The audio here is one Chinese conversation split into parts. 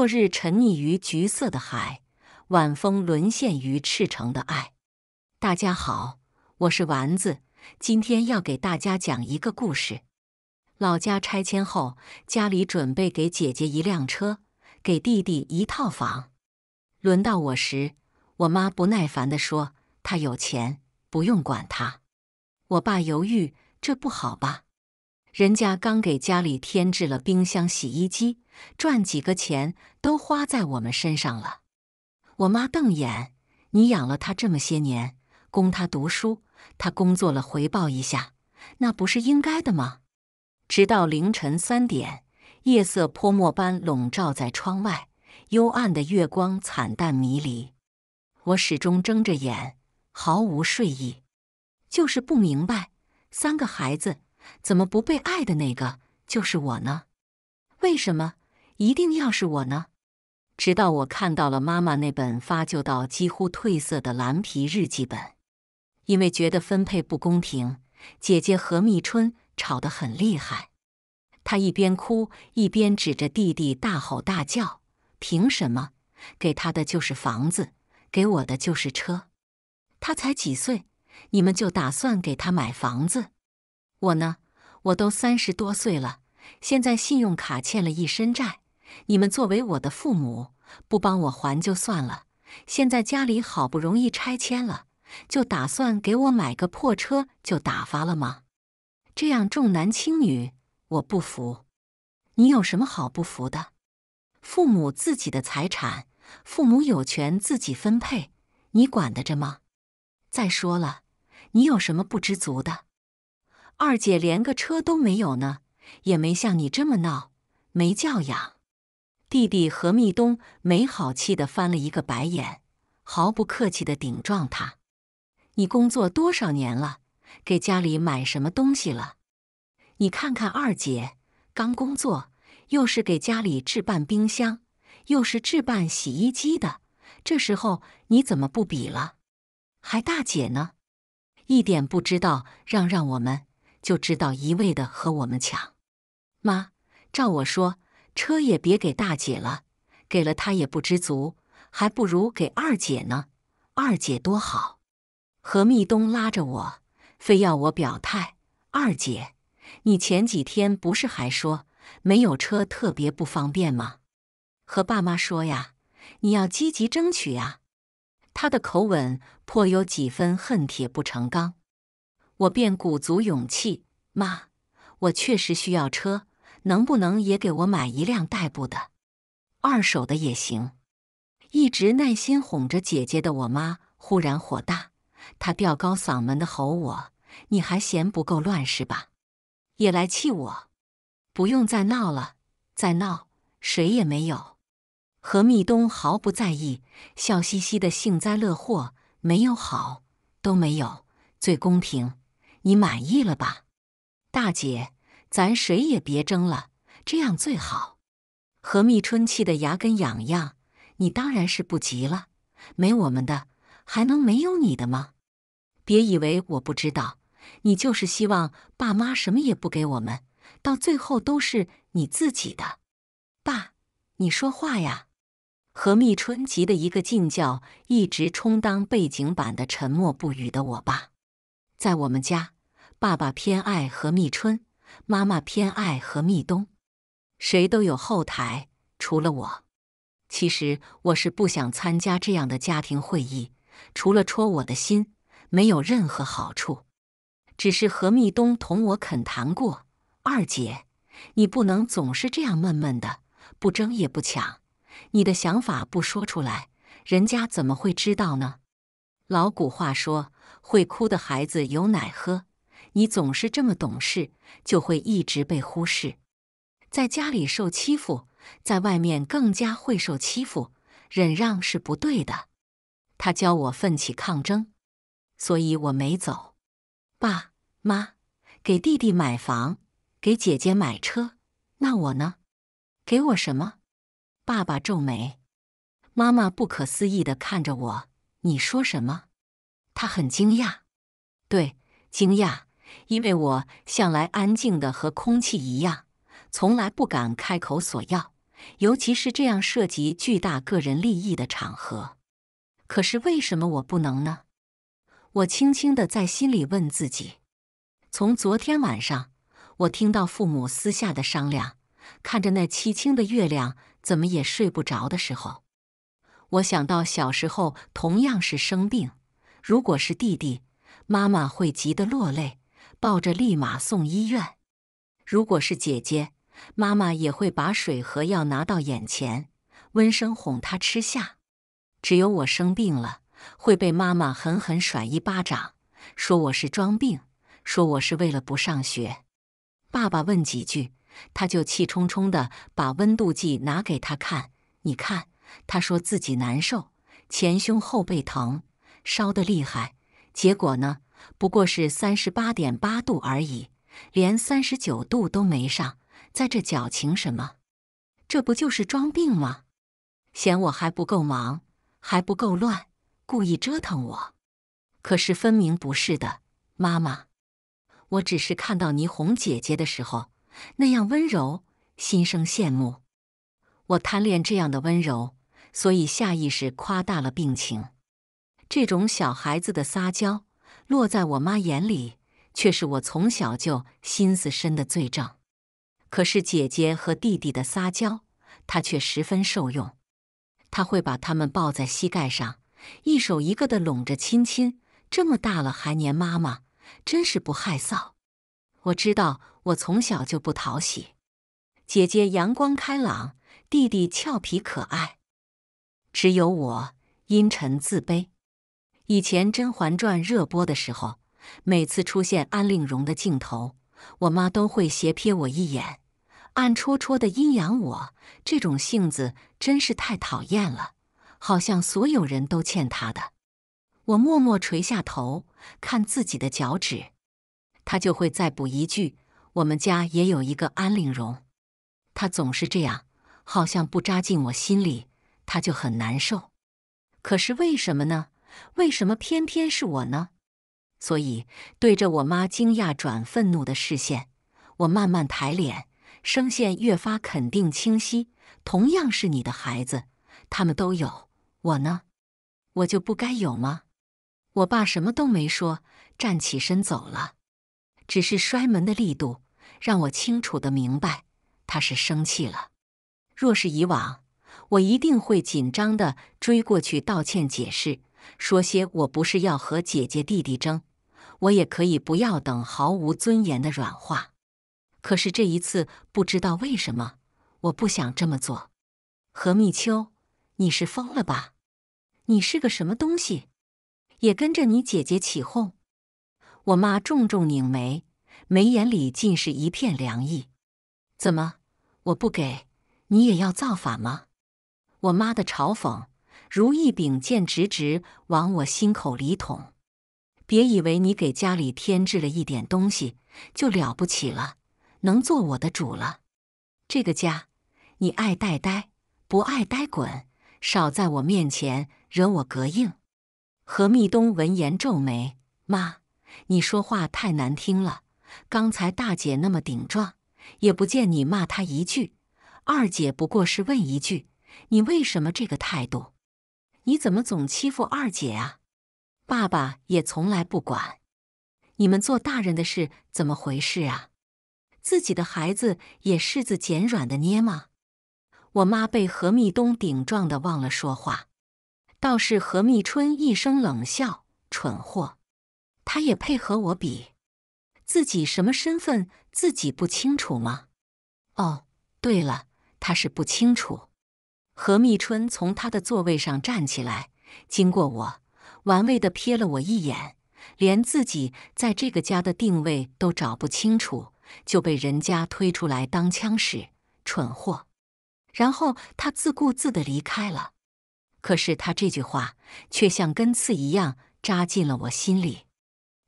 落日沉溺于橘色的海，晚风沦陷于赤诚的爱。大家好，我是丸子，今天要给大家讲一个故事。老家拆迁后，家里准备给姐姐一辆车，给弟弟一套房。轮到我时，我妈不耐烦的说：“他有钱，不用管他。”我爸犹豫：“这不好吧？”人家刚给家里添置了冰箱、洗衣机，赚几个钱都花在我们身上了。我妈瞪眼：“你养了他这么些年，供他读书，他工作了回报一下，那不是应该的吗？”直到凌晨三点，夜色泼墨般笼罩在窗外，幽暗的月光惨淡迷离。我始终睁着眼，毫无睡意，就是不明白三个孩子。怎么不被爱的那个就是我呢？为什么一定要是我呢？直到我看到了妈妈那本发旧到几乎褪色的蓝皮日记本，因为觉得分配不公平，姐姐和蜜春吵得很厉害。她一边哭一边指着弟弟大吼大叫：“凭什么？给他的就是房子，给我的就是车。他才几岁，你们就打算给他买房子？”我呢，我都三十多岁了，现在信用卡欠了一身债。你们作为我的父母，不帮我还就算了，现在家里好不容易拆迁了，就打算给我买个破车就打发了吗？这样重男轻女，我不服。你有什么好不服的？父母自己的财产，父母有权自己分配，你管得着吗？再说了，你有什么不知足的？二姐连个车都没有呢，也没像你这么闹，没教养。弟弟何密东没好气的翻了一个白眼，毫不客气的顶撞他：“你工作多少年了？给家里买什么东西了？你看看二姐，刚工作，又是给家里置办冰箱，又是置办洗衣机的，这时候你怎么不比了？还大姐呢，一点不知道让让我们。”就知道一味的和我们抢，妈，照我说，车也别给大姐了，给了她也不知足，还不如给二姐呢。二姐多好。何密东拉着我，非要我表态。二姐，你前几天不是还说没有车特别不方便吗？和爸妈说呀，你要积极争取呀。他的口吻颇有几分恨铁不成钢。我便鼓足勇气，妈，我确实需要车，能不能也给我买一辆代步的，二手的也行。一直耐心哄着姐姐的我妈忽然火大，她调高嗓门的吼我：“你还嫌不够乱是吧？也来气我！不用再闹了，再闹谁也没有。”何蜜东毫不在意，笑嘻嘻的幸灾乐祸：“没有好，都没有，最公平。”你满意了吧，大姐，咱谁也别争了，这样最好。何蜜春气得牙根痒痒，你当然是不急了，没我们的还能没有你的吗？别以为我不知道，你就是希望爸妈什么也不给我们，到最后都是你自己的。爸，你说话呀！何蜜春急得一个劲叫，一直充当背景板的沉默不语的我爸。在我们家，爸爸偏爱何密春，妈妈偏爱何密冬，谁都有后台，除了我。其实我是不想参加这样的家庭会议，除了戳我的心，没有任何好处。只是何密冬同我恳谈过：“二姐，你不能总是这样闷闷的，不争也不抢，你的想法不说出来，人家怎么会知道呢？”老古话说。会哭的孩子有奶喝，你总是这么懂事，就会一直被忽视，在家里受欺负，在外面更加会受欺负，忍让是不对的。他教我奋起抗争，所以我没走。爸妈给弟弟买房，给姐姐买车，那我呢？给我什么？爸爸皱眉，妈妈不可思议的看着我，你说什么？他很惊讶，对，惊讶，因为我向来安静的和空气一样，从来不敢开口索要，尤其是这样涉及巨大个人利益的场合。可是为什么我不能呢？我轻轻的在心里问自己。从昨天晚上，我听到父母私下的商量，看着那凄清的月亮，怎么也睡不着的时候，我想到小时候同样是生病。如果是弟弟，妈妈会急得落泪，抱着立马送医院；如果是姐姐，妈妈也会把水和药拿到眼前，温声哄她吃下。只有我生病了，会被妈妈狠狠甩一巴掌，说我是装病，说我是为了不上学。爸爸问几句，他就气冲冲的把温度计拿给他看，你看，他说自己难受，前胸后背疼。烧得厉害，结果呢？不过是三十八点八度而已，连三十九度都没上，在这矫情什么？这不就是装病吗？嫌我还不够忙，还不够乱，故意折腾我。可是分明不是的，妈妈，我只是看到你哄姐姐的时候那样温柔，心生羡慕。我贪恋这样的温柔，所以下意识夸大了病情。这种小孩子的撒娇，落在我妈眼里，却是我从小就心思深的罪证。可是姐姐和弟弟的撒娇，她却十分受用。他会把他们抱在膝盖上，一手一个的拢着亲亲。这么大了还粘妈妈，真是不害臊。我知道我从小就不讨喜。姐姐阳光开朗，弟弟俏皮可爱，只有我阴沉自卑。以前《甄嬛传》热播的时候，每次出现安陵容的镜头，我妈都会斜瞥我一眼，暗戳戳的阴阳我。这种性子真是太讨厌了，好像所有人都欠她的。我默默垂下头，看自己的脚趾，她就会再补一句：“我们家也有一个安陵容。”她总是这样，好像不扎进我心里，她就很难受。可是为什么呢？为什么偏偏是我呢？所以，对着我妈惊讶转愤怒的视线，我慢慢抬脸，声线越发肯定清晰。同样是你的孩子，他们都有，我呢？我就不该有吗？我爸什么都没说，站起身走了，只是摔门的力度让我清楚地明白他是生气了。若是以往，我一定会紧张地追过去道歉解释。说些我不是要和姐姐弟弟争，我也可以不要等毫无尊严的软化。可是这一次不知道为什么，我不想这么做。何密秋，你是疯了吧？你是个什么东西？也跟着你姐姐起哄？我妈重重拧眉，眉眼里尽是一片凉意。怎么，我不给，你也要造反吗？我妈的嘲讽。如一柄剑直直往我心口里捅，别以为你给家里添置了一点东西就了不起了，能做我的主了？这个家，你爱待待，不爱待滚，少在我面前惹我膈应。何密东闻言皱眉：“妈，你说话太难听了。刚才大姐那么顶撞，也不见你骂她一句。二姐不过是问一句，你为什么这个态度？”你怎么总欺负二姐啊？爸爸也从来不管，你们做大人的事怎么回事啊？自己的孩子也柿子捡软的捏吗？我妈被何密东顶撞的忘了说话，倒是何密春一声冷笑：“蠢货，他也配和我比？自己什么身份自己不清楚吗？”哦，对了，他是不清楚。何密春从他的座位上站起来，经过我，玩味的瞥了我一眼，连自己在这个家的定位都找不清楚，就被人家推出来当枪使，蠢货！然后他自顾自的离开了。可是他这句话却像根刺一样扎进了我心里。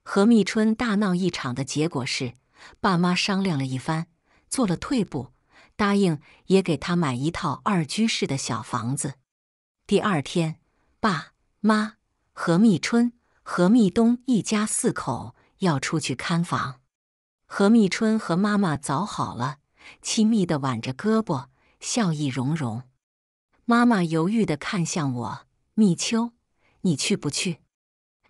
何密春大闹一场的结果是，爸妈商量了一番，做了退步。答应也给他买一套二居室的小房子。第二天，爸妈何蜜春、何蜜东一家四口要出去看房。何蜜春和妈妈早好了，亲密的挽着胳膊，笑意融融。妈妈犹豫的看向我：“蜜秋，你去不去？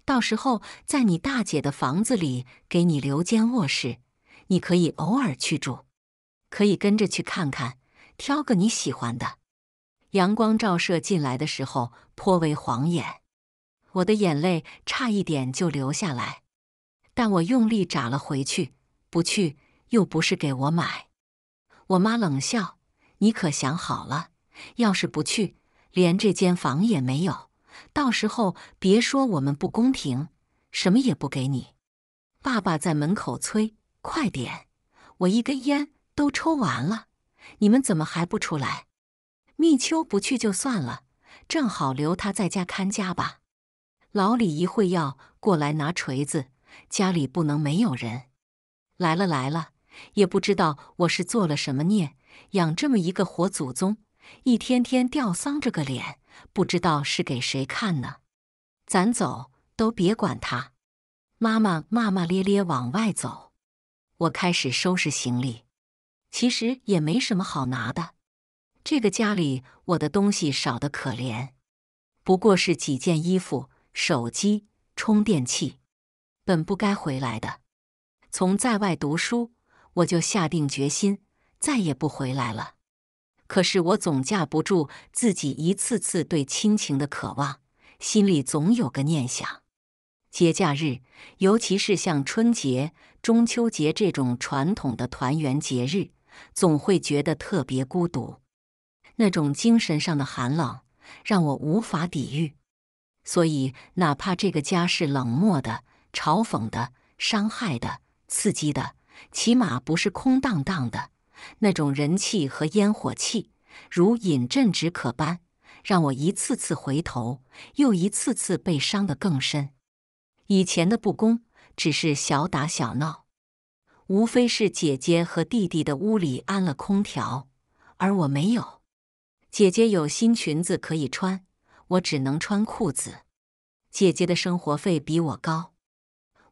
到时候在你大姐的房子里给你留间卧室，你可以偶尔去住。”可以跟着去看看，挑个你喜欢的。阳光照射进来的时候，颇为晃眼，我的眼泪差一点就流下来，但我用力眨了回去。不去又不是给我买。我妈冷笑：“你可想好了，要是不去，连这间房也没有。到时候别说我们不公平，什么也不给你。”爸爸在门口催：“快点，我一根烟。”都抽完了，你们怎么还不出来？密秋不去就算了，正好留他在家看家吧。老李一会要过来拿锤子，家里不能没有人。来了来了，也不知道我是做了什么孽，养这么一个活祖宗，一天天吊丧着个脸，不知道是给谁看呢。咱走，都别管他。妈妈骂骂咧咧往外走，我开始收拾行李。其实也没什么好拿的，这个家里我的东西少得可怜，不过是几件衣服、手机、充电器。本不该回来的，从在外读书，我就下定决心再也不回来了。可是我总架不住自己一次次对亲情的渴望，心里总有个念想。节假日，尤其是像春节、中秋节这种传统的团圆节日。总会觉得特别孤独，那种精神上的寒冷让我无法抵御。所以，哪怕这个家是冷漠的、嘲讽的、伤害的、刺激的，起码不是空荡荡的。那种人气和烟火气，如饮鸩止渴般，让我一次次回头，又一次次被伤得更深。以前的不公，只是小打小闹。无非是姐姐和弟弟的屋里安了空调，而我没有。姐姐有新裙子可以穿，我只能穿裤子。姐姐的生活费比我高，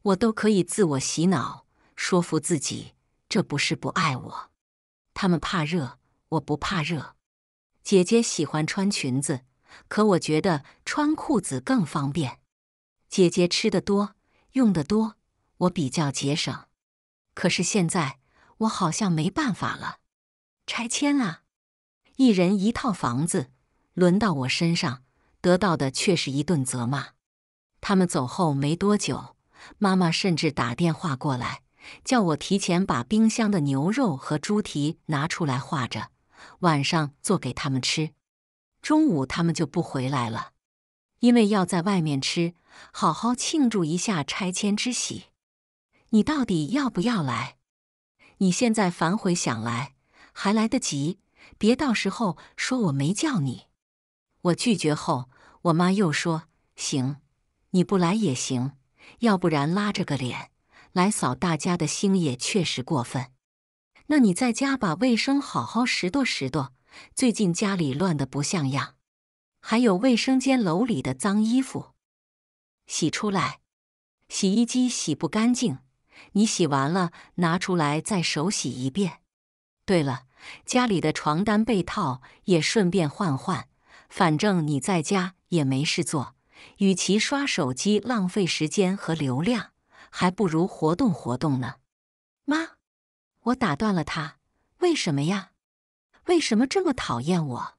我都可以自我洗脑，说服自己这不是不爱我。他们怕热，我不怕热。姐姐喜欢穿裙子，可我觉得穿裤子更方便。姐姐吃的多，用的多，我比较节省。可是现在我好像没办法了，拆迁啊！一人一套房子，轮到我身上，得到的却是一顿责骂。他们走后没多久，妈妈甚至打电话过来，叫我提前把冰箱的牛肉和猪蹄拿出来化着，晚上做给他们吃。中午他们就不回来了，因为要在外面吃，好好庆祝一下拆迁之喜。你到底要不要来？你现在反悔想来还来得及，别到时候说我没叫你。我拒绝后，我妈又说：“行，你不来也行，要不然拉着个脸来扫大家的兴也确实过分。那你在家把卫生好好拾掇拾掇，最近家里乱得不像样，还有卫生间楼里的脏衣服洗出来，洗衣机洗不干净。”你洗完了，拿出来再手洗一遍。对了，家里的床单被套也顺便换换。反正你在家也没事做，与其刷手机浪费时间和流量，还不如活动活动呢。妈，我打断了他。为什么呀？为什么这么讨厌我？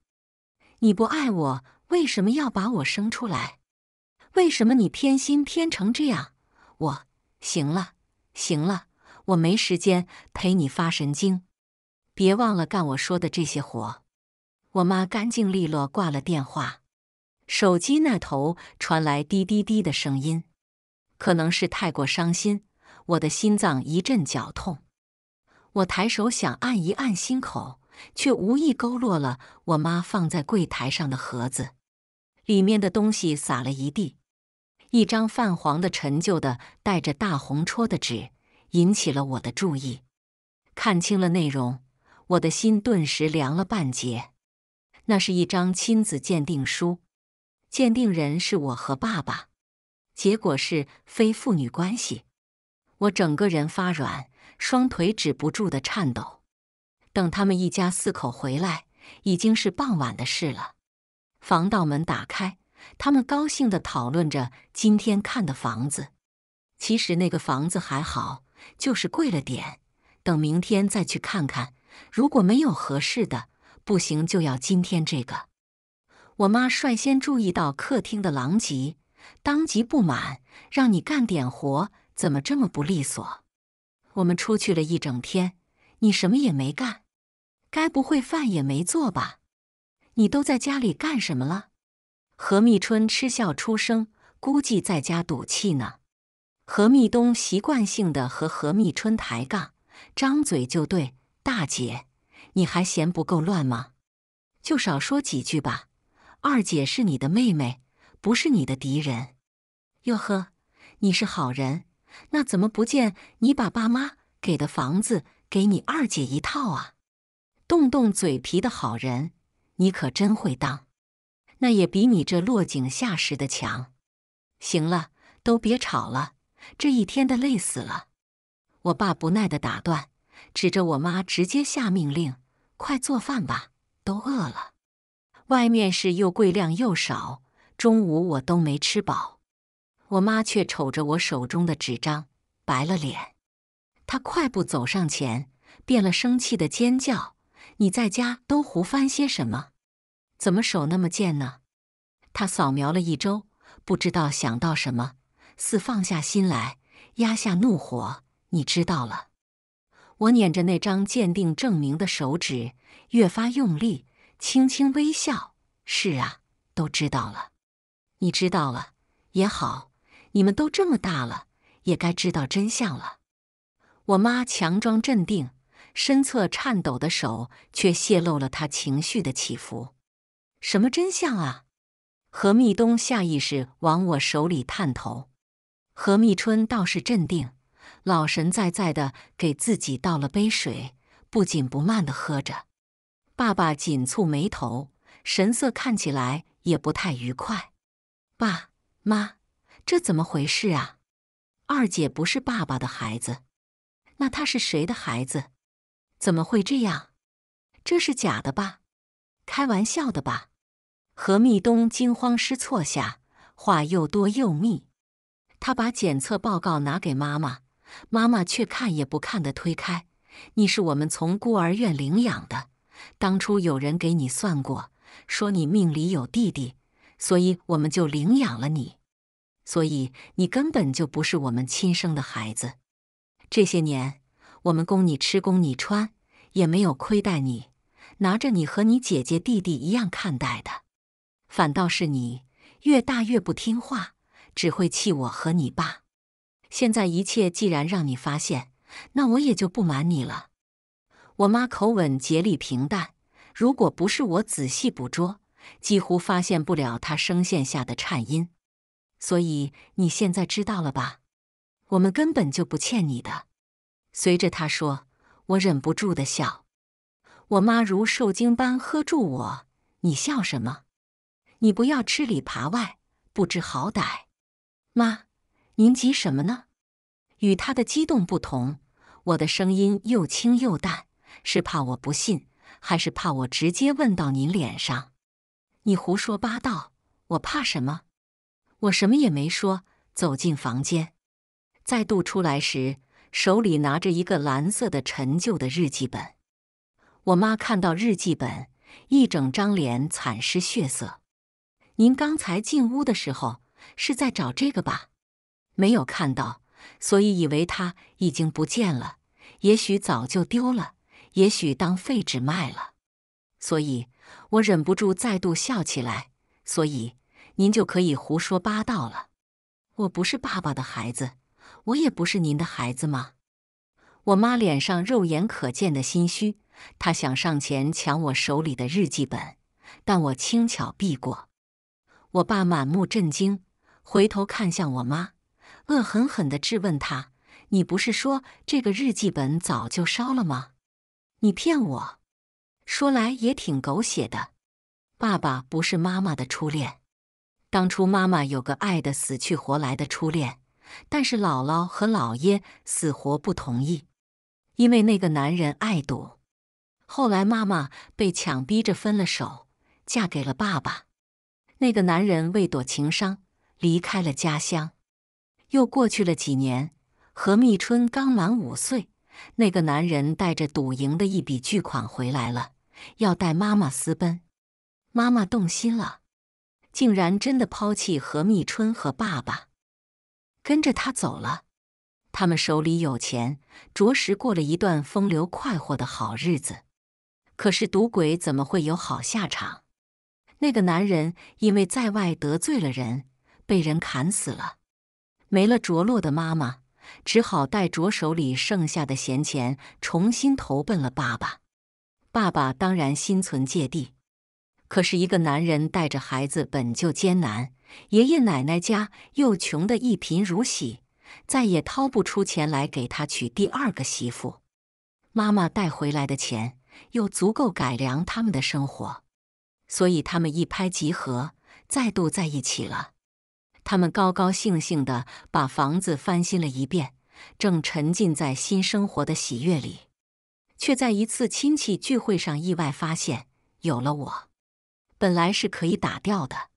你不爱我，为什么要把我生出来？为什么你偏心偏成这样？我行了。行了，我没时间陪你发神经。别忘了干我说的这些活。我妈干净利落挂了电话，手机那头传来滴滴滴的声音。可能是太过伤心，我的心脏一阵绞痛。我抬手想按一按心口，却无意勾落了我妈放在柜台上的盒子，里面的东西洒了一地。一张泛黄的、陈旧的、带着大红戳的纸引起了我的注意。看清了内容，我的心顿时凉了半截。那是一张亲子鉴定书，鉴定人是我和爸爸，结果是非父女关系。我整个人发软，双腿止不住的颤抖。等他们一家四口回来，已经是傍晚的事了。防盗门打开。他们高兴地讨论着今天看的房子。其实那个房子还好，就是贵了点。等明天再去看看。如果没有合适的，不行就要今天这个。我妈率先注意到客厅的狼藉，当即不满：“让你干点活，怎么这么不利索？我们出去了一整天，你什么也没干，该不会饭也没做吧？你都在家里干什么了？”何密春嗤笑出声，估计在家赌气呢。何密东习惯性的和何密春抬杠，张嘴就对：“大姐，你还嫌不够乱吗？就少说几句吧。二姐是你的妹妹，不是你的敌人。哟呵，你是好人，那怎么不见你把爸妈给的房子给你二姐一套啊？动动嘴皮的好人，你可真会当。”那也比你这落井下石的强。行了，都别吵了，这一天的累死了。我爸不耐的打断，指着我妈直接下命令：“快做饭吧，都饿了。”外面是又贵量又少，中午我都没吃饱。我妈却瞅着我手中的纸张，白了脸。她快步走上前，变了生气的尖叫：“你在家都胡翻些什么？”怎么手那么贱呢？他扫描了一周，不知道想到什么，似放下心来，压下怒火。你知道了？我捻着那张鉴定证明的手指越发用力，轻轻微笑。是啊，都知道了。你知道了也好，你们都这么大了，也该知道真相了。我妈强装镇定，身侧颤抖的手却泄露了她情绪的起伏。什么真相啊？何密东下意识往我手里探头，何密春倒是镇定，老神在在的给自己倒了杯水，不紧不慢的喝着。爸爸紧蹙眉头，神色看起来也不太愉快。爸妈，这怎么回事啊？二姐不是爸爸的孩子，那她是谁的孩子？怎么会这样？这是假的吧？开玩笑的吧？何密东惊慌失措下，话又多又密。他把检测报告拿给妈妈，妈妈却看也不看的推开。你是我们从孤儿院领养的，当初有人给你算过，说你命里有弟弟，所以我们就领养了你。所以你根本就不是我们亲生的孩子。这些年，我们供你吃，供你穿，也没有亏待你，拿着你和你姐姐、弟弟一样看待的。反倒是你越大越不听话，只会气我和你爸。现在一切既然让你发现，那我也就不瞒你了。我妈口吻竭力平淡，如果不是我仔细捕捉，几乎发现不了她声线下的颤音。所以你现在知道了吧？我们根本就不欠你的。随着她说，我忍不住的笑。我妈如受惊般喝住我：“你笑什么？”你不要吃里扒外，不知好歹。妈，您急什么呢？与他的激动不同，我的声音又轻又淡，是怕我不信，还是怕我直接问到您脸上？你胡说八道，我怕什么？我什么也没说。走进房间，再度出来时，手里拿着一个蓝色的陈旧的日记本。我妈看到日记本，一整张脸惨失血色。您刚才进屋的时候是在找这个吧？没有看到，所以以为他已经不见了。也许早就丢了，也许当废纸卖了。所以我忍不住再度笑起来。所以您就可以胡说八道了。我不是爸爸的孩子，我也不是您的孩子吗？我妈脸上肉眼可见的心虚，她想上前抢我手里的日记本，但我轻巧避过。我爸满目震惊，回头看向我妈，恶狠狠地质问她：“你不是说这个日记本早就烧了吗？你骗我！说来也挺狗血的，爸爸不是妈妈的初恋。当初妈妈有个爱得死去活来的初恋，但是姥姥和姥爷死活不同意，因为那个男人爱赌。后来妈妈被强逼着分了手，嫁给了爸爸。”那个男人为躲情伤，离开了家乡。又过去了几年，何密春刚满五岁，那个男人带着赌赢的一笔巨款回来了，要带妈妈私奔。妈妈动心了，竟然真的抛弃何密春和爸爸，跟着他走了。他们手里有钱，着实过了一段风流快活的好日子。可是赌鬼怎么会有好下场？那个男人因为在外得罪了人，被人砍死了。没了着落的妈妈，只好带着手里剩下的闲钱，重新投奔了爸爸。爸爸当然心存芥蒂，可是，一个男人带着孩子本就艰难，爷爷奶奶家又穷得一贫如洗，再也掏不出钱来给他娶第二个媳妇。妈妈带回来的钱，又足够改良他们的生活。所以他们一拍即合，再度在一起了。他们高高兴兴的把房子翻新了一遍，正沉浸在新生活的喜悦里，却在一次亲戚聚会上意外发现，有了我。本来是可以打掉的，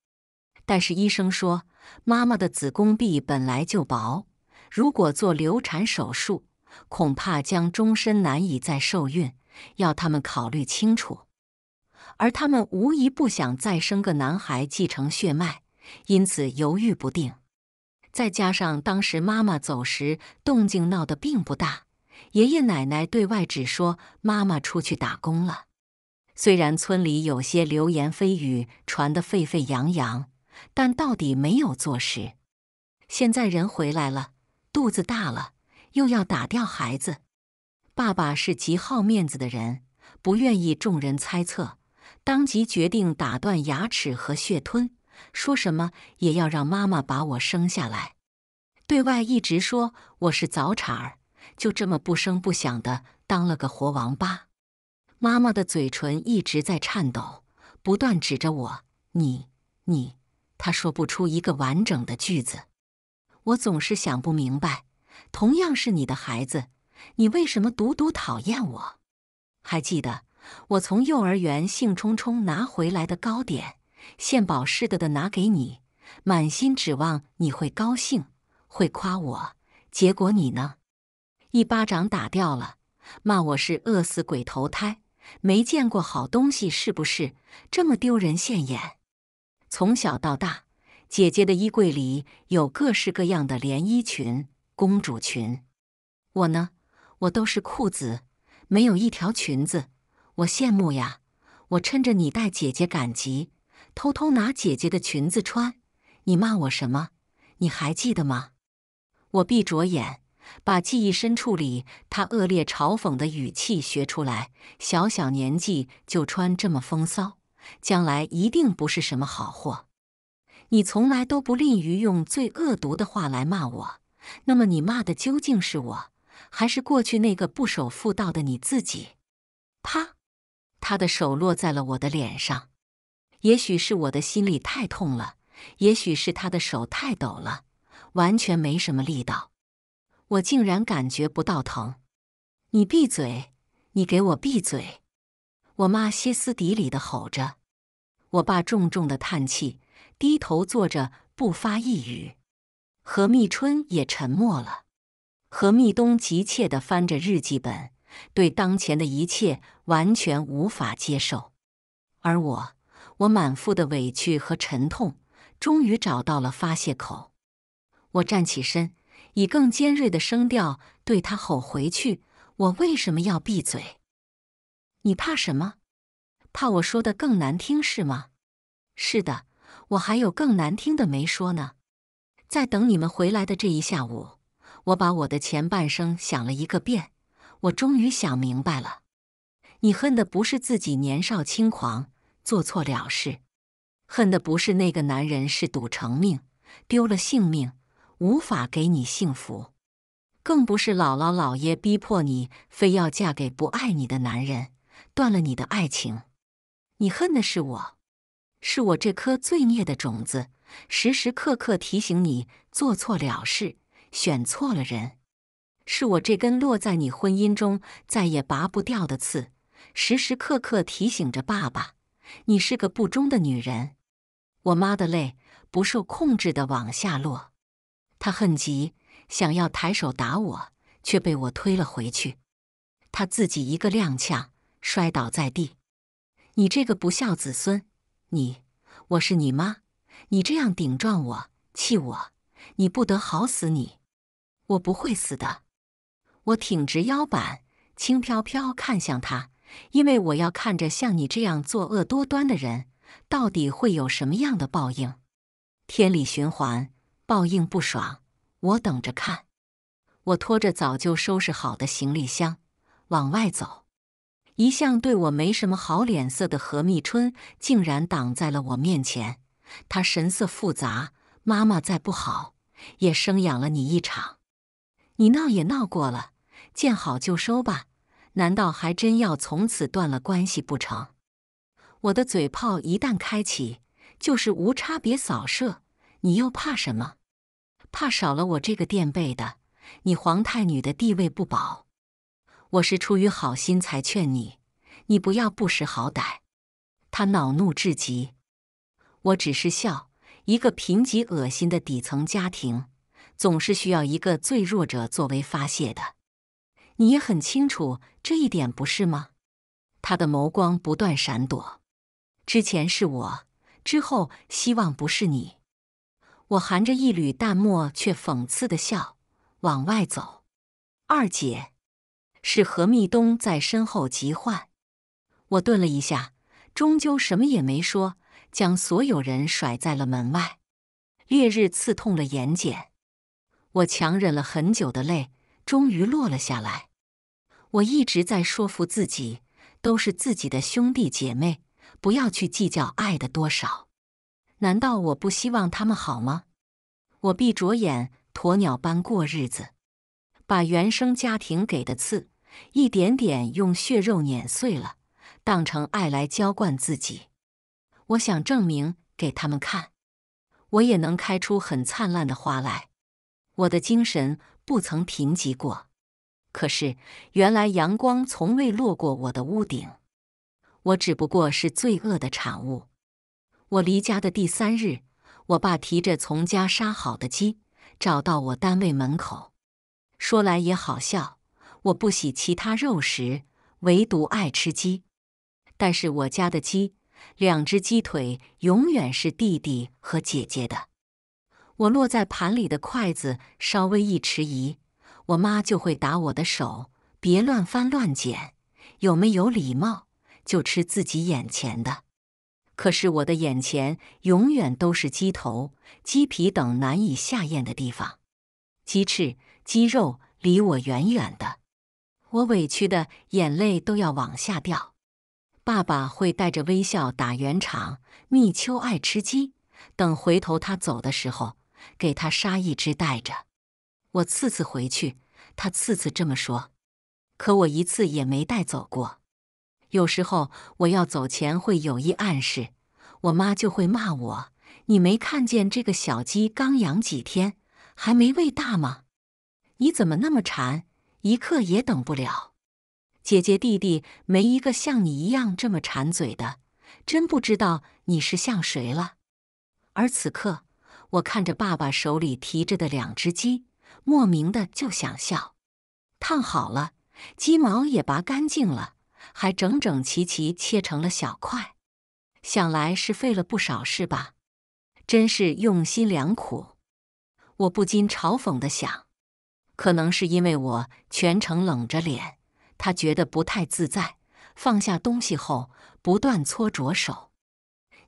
但是医生说妈妈的子宫壁本来就薄，如果做流产手术，恐怕将终身难以再受孕，要他们考虑清楚。而他们无疑不想再生个男孩继承血脉，因此犹豫不定。再加上当时妈妈走时动静闹得并不大，爷爷奶奶对外只说妈妈出去打工了。虽然村里有些流言蜚语传得沸沸扬扬，但到底没有坐实。现在人回来了，肚子大了，又要打掉孩子。爸爸是极好面子的人，不愿意众人猜测。当即决定打断牙齿和血吞，说什么也要让妈妈把我生下来。对外一直说我是早产儿，就这么不声不响的当了个活王八。妈妈的嘴唇一直在颤抖，不断指着我：“你，你。”她说不出一个完整的句子。我总是想不明白，同样是你的孩子，你为什么独独讨厌我？还记得。我从幼儿园兴冲冲拿回来的糕点，献宝似的的拿给你，满心指望你会高兴，会夸我。结果你呢？一巴掌打掉了，骂我是饿死鬼投胎，没见过好东西，是不是？这么丢人现眼！从小到大，姐姐的衣柜里有各式各样的连衣裙、公主裙，我呢，我都是裤子，没有一条裙子。我羡慕呀！我趁着你带姐姐赶集，偷偷拿姐姐的裙子穿。你骂我什么？你还记得吗？我闭着眼，把记忆深处里他恶劣嘲讽的语气学出来。小小年纪就穿这么风骚，将来一定不是什么好货。你从来都不吝于用最恶毒的话来骂我。那么，你骂的究竟是我，还是过去那个不守妇道的你自己？啪！他的手落在了我的脸上，也许是我的心里太痛了，也许是他的手太抖了，完全没什么力道，我竟然感觉不到疼。你闭嘴！你给我闭嘴！我妈歇斯底里的吼着，我爸重重的叹气，低头坐着不发一语。何密春也沉默了，何密东急切的翻着日记本。对当前的一切完全无法接受，而我，我满腹的委屈和沉痛，终于找到了发泄口。我站起身，以更尖锐的声调对他吼回去：“我为什么要闭嘴？你怕什么？怕我说的更难听是吗？是的，我还有更难听的没说呢。在等你们回来的这一下午，我把我的前半生想了一个遍。”我终于想明白了，你恨的不是自己年少轻狂做错了事，恨的不是那个男人是赌成命丢了性命，无法给你幸福，更不是姥姥姥爷逼迫你非要嫁给不爱你的男人，断了你的爱情。你恨的是我，是我这颗罪孽的种子，时时刻刻提醒你做错了事，选错了人。是我这根落在你婚姻中再也拔不掉的刺，时时刻刻提醒着爸爸，你是个不忠的女人。我妈的泪不受控制的往下落，她恨极，想要抬手打我，却被我推了回去。她自己一个踉跄，摔倒在地。你这个不孝子孙，你，我是你妈，你这样顶撞我，气我，你不得好死！你，我不会死的。我挺直腰板，轻飘飘看向他，因为我要看着像你这样作恶多端的人，到底会有什么样的报应。天理循环，报应不爽，我等着看。我拖着早就收拾好的行李箱往外走，一向对我没什么好脸色的何密春竟然挡在了我面前。他神色复杂，妈妈再不好，也生养了你一场，你闹也闹过了。见好就收吧，难道还真要从此断了关系不成？我的嘴炮一旦开启，就是无差别扫射，你又怕什么？怕少了我这个垫背的，你皇太女的地位不保。我是出于好心才劝你，你不要不识好歹。他恼怒至极，我只是笑。一个贫瘠恶心的底层家庭，总是需要一个最弱者作为发泄的。你也很清楚这一点，不是吗？他的眸光不断闪躲。之前是我，之后希望不是你。我含着一缕淡漠却讽刺的笑，往外走。二姐是何密东在身后急唤。我顿了一下，终究什么也没说，将所有人甩在了门外。烈日刺痛了眼睑，我强忍了很久的泪。终于落了下来。我一直在说服自己，都是自己的兄弟姐妹，不要去计较爱的多少。难道我不希望他们好吗？我闭着眼，鸵鸟般过日子，把原生家庭给的刺一点点用血肉碾碎了，当成爱来浇灌自己。我想证明给他们看，我也能开出很灿烂的花来。我的精神。不曾贫瘠过，可是原来阳光从未落过我的屋顶。我只不过是罪恶的产物。我离家的第三日，我爸提着从家杀好的鸡，找到我单位门口。说来也好笑，我不喜其他肉食，唯独爱吃鸡。但是我家的鸡，两只鸡腿永远是弟弟和姐姐的。我落在盘里的筷子稍微一迟疑，我妈就会打我的手。别乱翻乱捡，有没有礼貌？就吃自己眼前的。可是我的眼前永远都是鸡头、鸡皮等难以下咽的地方，鸡翅、鸡肉离我远远的。我委屈的眼泪都要往下掉。爸爸会带着微笑打圆场。蜜秋爱吃鸡，等回头他走的时候。给他杀一只带着，我次次回去，他次次这么说，可我一次也没带走过。有时候我要走前会有意暗示，我妈就会骂我：“你没看见这个小鸡刚养几天，还没喂大吗？你怎么那么馋，一刻也等不了？姐姐弟弟没一个像你一样这么馋嘴的，真不知道你是像谁了。”而此刻。我看着爸爸手里提着的两只鸡，莫名的就想笑。烫好了，鸡毛也拔干净了，还整整齐齐切成了小块。想来是费了不少事吧？真是用心良苦。我不禁嘲讽的想，可能是因为我全程冷着脸，他觉得不太自在，放下东西后不断搓着手。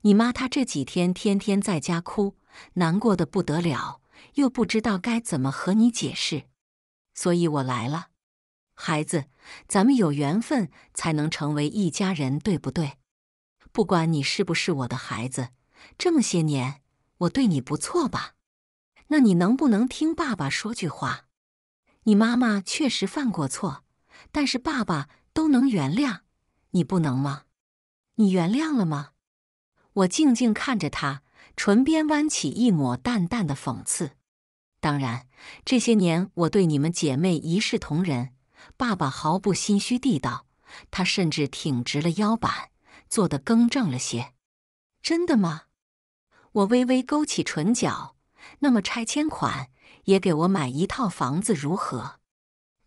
你妈她这几天天天在家哭。难过的不得了，又不知道该怎么和你解释，所以我来了。孩子，咱们有缘分才能成为一家人，对不对？不管你是不是我的孩子，这么些年我对你不错吧？那你能不能听爸爸说句话？你妈妈确实犯过错，但是爸爸都能原谅，你不能吗？你原谅了吗？我静静看着他。唇边弯起一抹淡淡的讽刺。当然，这些年我对你们姐妹一视同仁。爸爸毫不心虚地道，他甚至挺直了腰板，坐得更正了些。真的吗？我微微勾起唇角。那么，拆迁款也给我买一套房子如何？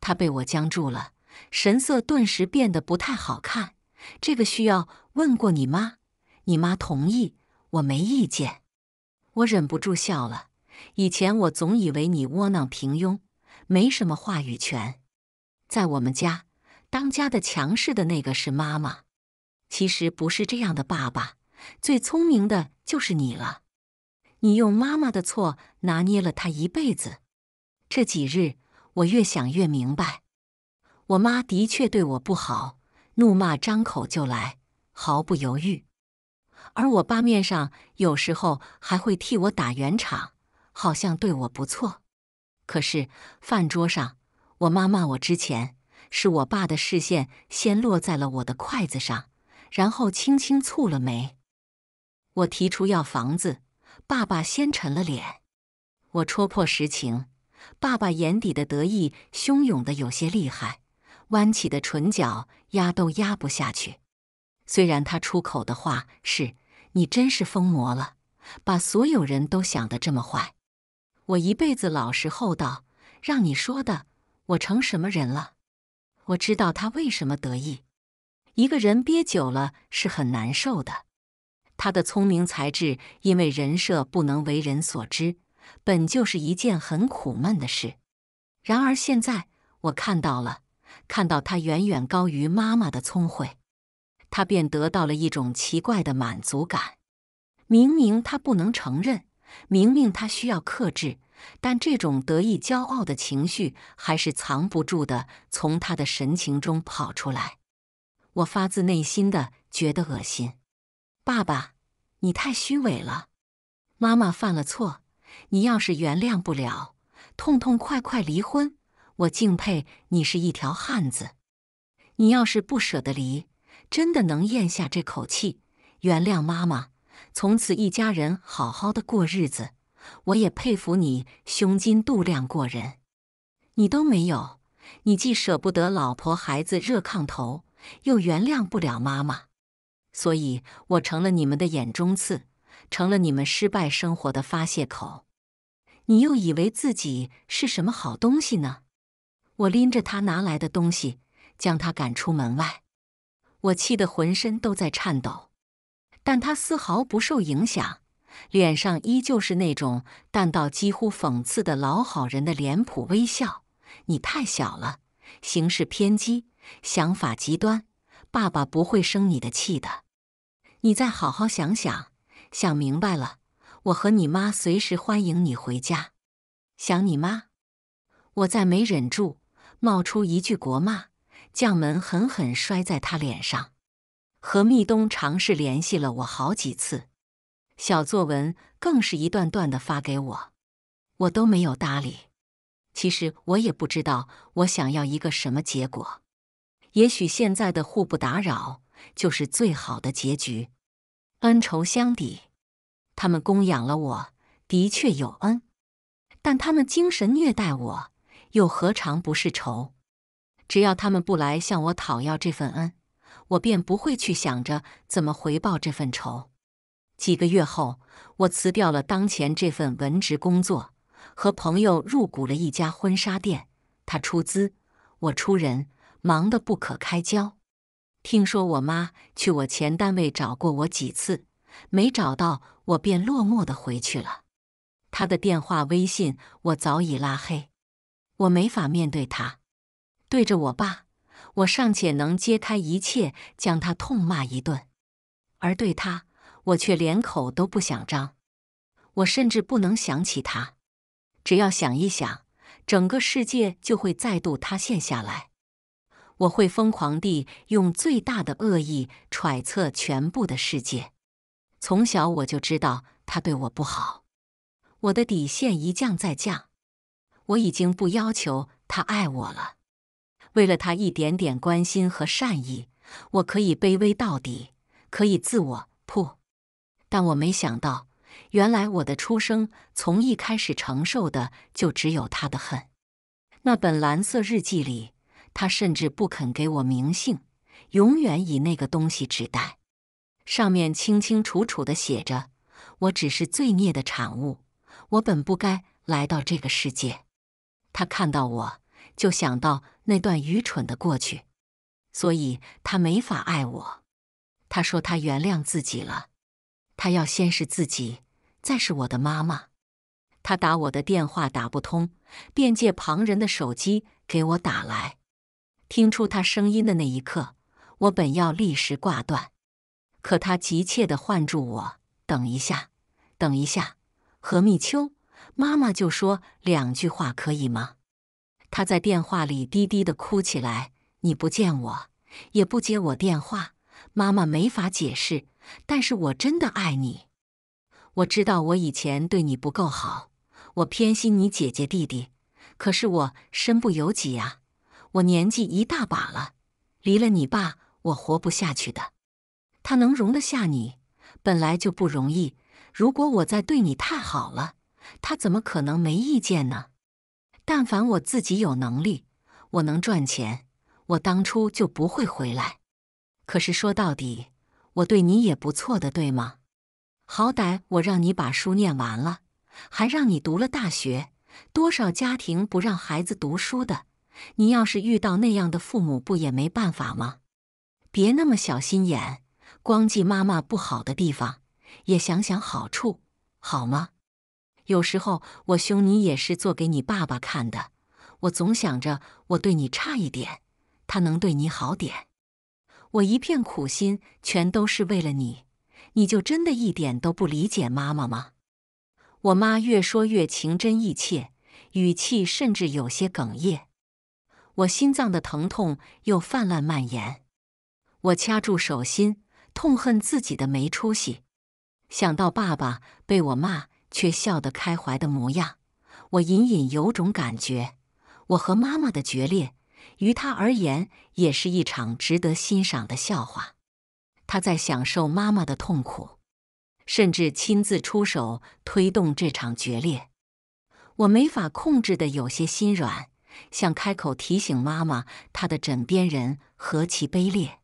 他被我僵住了，神色顿时变得不太好看。这个需要问过你妈，你妈同意，我没意见。我忍不住笑了。以前我总以为你窝囊平庸，没什么话语权。在我们家，当家的强势的那个是妈妈。其实不是这样的，爸爸最聪明的就是你了。你用妈妈的错拿捏了她一辈子。这几日我越想越明白，我妈的确对我不好，怒骂张口就来，毫不犹豫。而我爸面上有时候还会替我打圆场，好像对我不错。可是饭桌上，我妈骂我之前，是我爸的视线先落在了我的筷子上，然后轻轻蹙了眉。我提出要房子，爸爸先沉了脸。我戳破实情，爸爸眼底的得意汹涌的有些厉害，弯起的唇角压都压不下去。虽然他出口的话是“你真是疯魔了，把所有人都想得这么坏”，我一辈子老实厚道，让你说的，我成什么人了？我知道他为什么得意。一个人憋久了是很难受的。他的聪明才智因为人设不能为人所知，本就是一件很苦闷的事。然而现在我看到了，看到他远远高于妈妈的聪慧。他便得到了一种奇怪的满足感。明明他不能承认，明明他需要克制，但这种得意骄傲的情绪还是藏不住的，从他的神情中跑出来。我发自内心的觉得恶心。爸爸，你太虚伪了。妈妈犯了错，你要是原谅不了，痛痛快快离婚，我敬佩你是一条汉子。你要是不舍得离。真的能咽下这口气，原谅妈妈，从此一家人好好的过日子。我也佩服你，胸襟度量过人。你都没有，你既舍不得老婆孩子热炕头，又原谅不了妈妈，所以我成了你们的眼中刺，成了你们失败生活的发泄口。你又以为自己是什么好东西呢？我拎着他拿来的东西，将他赶出门外。我气得浑身都在颤抖，但他丝毫不受影响，脸上依旧是那种淡到几乎讽刺的老好人的脸谱微笑。你太小了，行事偏激，想法极端，爸爸不会生你的气的。你再好好想想，想明白了，我和你妈随时欢迎你回家。想你妈，我再没忍住，冒出一句国骂。将门狠狠摔在他脸上。何密东尝试联系了我好几次，小作文更是一段段的发给我，我都没有搭理。其实我也不知道我想要一个什么结果。也许现在的互不打扰就是最好的结局。恩仇相抵，他们供养了我，的确有恩；但他们精神虐待我，又何尝不是仇？只要他们不来向我讨要这份恩，我便不会去想着怎么回报这份仇。几个月后，我辞掉了当前这份文职工作，和朋友入股了一家婚纱店，他出资，我出人，忙得不可开交。听说我妈去我前单位找过我几次，没找到，我便落寞的回去了。他的电话、微信我早已拉黑，我没法面对他。对着我爸，我尚且能揭开一切，将他痛骂一顿；而对他，我却连口都不想张。我甚至不能想起他，只要想一想，整个世界就会再度塌陷下来。我会疯狂地用最大的恶意揣测全部的世界。从小我就知道他对我不好，我的底线一降再降。我已经不要求他爱我了。为了他一点点关心和善意，我可以卑微到底，可以自我破。但我没想到，原来我的出生从一开始承受的就只有他的恨。那本蓝色日记里，他甚至不肯给我名姓，永远以那个东西指代。上面清清楚楚的写着：“我只是罪孽的产物，我本不该来到这个世界。”他看到我就想到。那段愚蠢的过去，所以他没法爱我。他说他原谅自己了，他要先是自己，再是我的妈妈。他打我的电话打不通，便借旁人的手机给我打来。听出他声音的那一刻，我本要立时挂断，可他急切地唤住我：“等一下，等一下，何蜜秋，妈妈就说两句话可以吗？”他在电话里低低的哭起来，你不见我，也不接我电话，妈妈没法解释，但是我真的爱你。我知道我以前对你不够好，我偏心你姐姐弟弟，可是我身不由己呀，我年纪一大把了，离了你爸我活不下去的。他能容得下你，本来就不容易，如果我再对你太好了，他怎么可能没意见呢？但凡我自己有能力，我能赚钱，我当初就不会回来。可是说到底，我对你也不错的，对吗？好歹我让你把书念完了，还让你读了大学。多少家庭不让孩子读书的？你要是遇到那样的父母，不也没办法吗？别那么小心眼，光记妈妈不好的地方，也想想好处，好吗？有时候我凶你也是做给你爸爸看的。我总想着我对你差一点，他能对你好点。我一片苦心，全都是为了你。你就真的一点都不理解妈妈吗？我妈越说越情真意切，语气甚至有些哽咽。我心脏的疼痛又泛滥蔓延。我掐住手心，痛恨自己的没出息。想到爸爸被我骂。却笑得开怀的模样，我隐隐有种感觉，我和妈妈的决裂，于他而言也是一场值得欣赏的笑话。他在享受妈妈的痛苦，甚至亲自出手推动这场决裂。我没法控制的有些心软，想开口提醒妈妈，她的枕边人何其卑劣。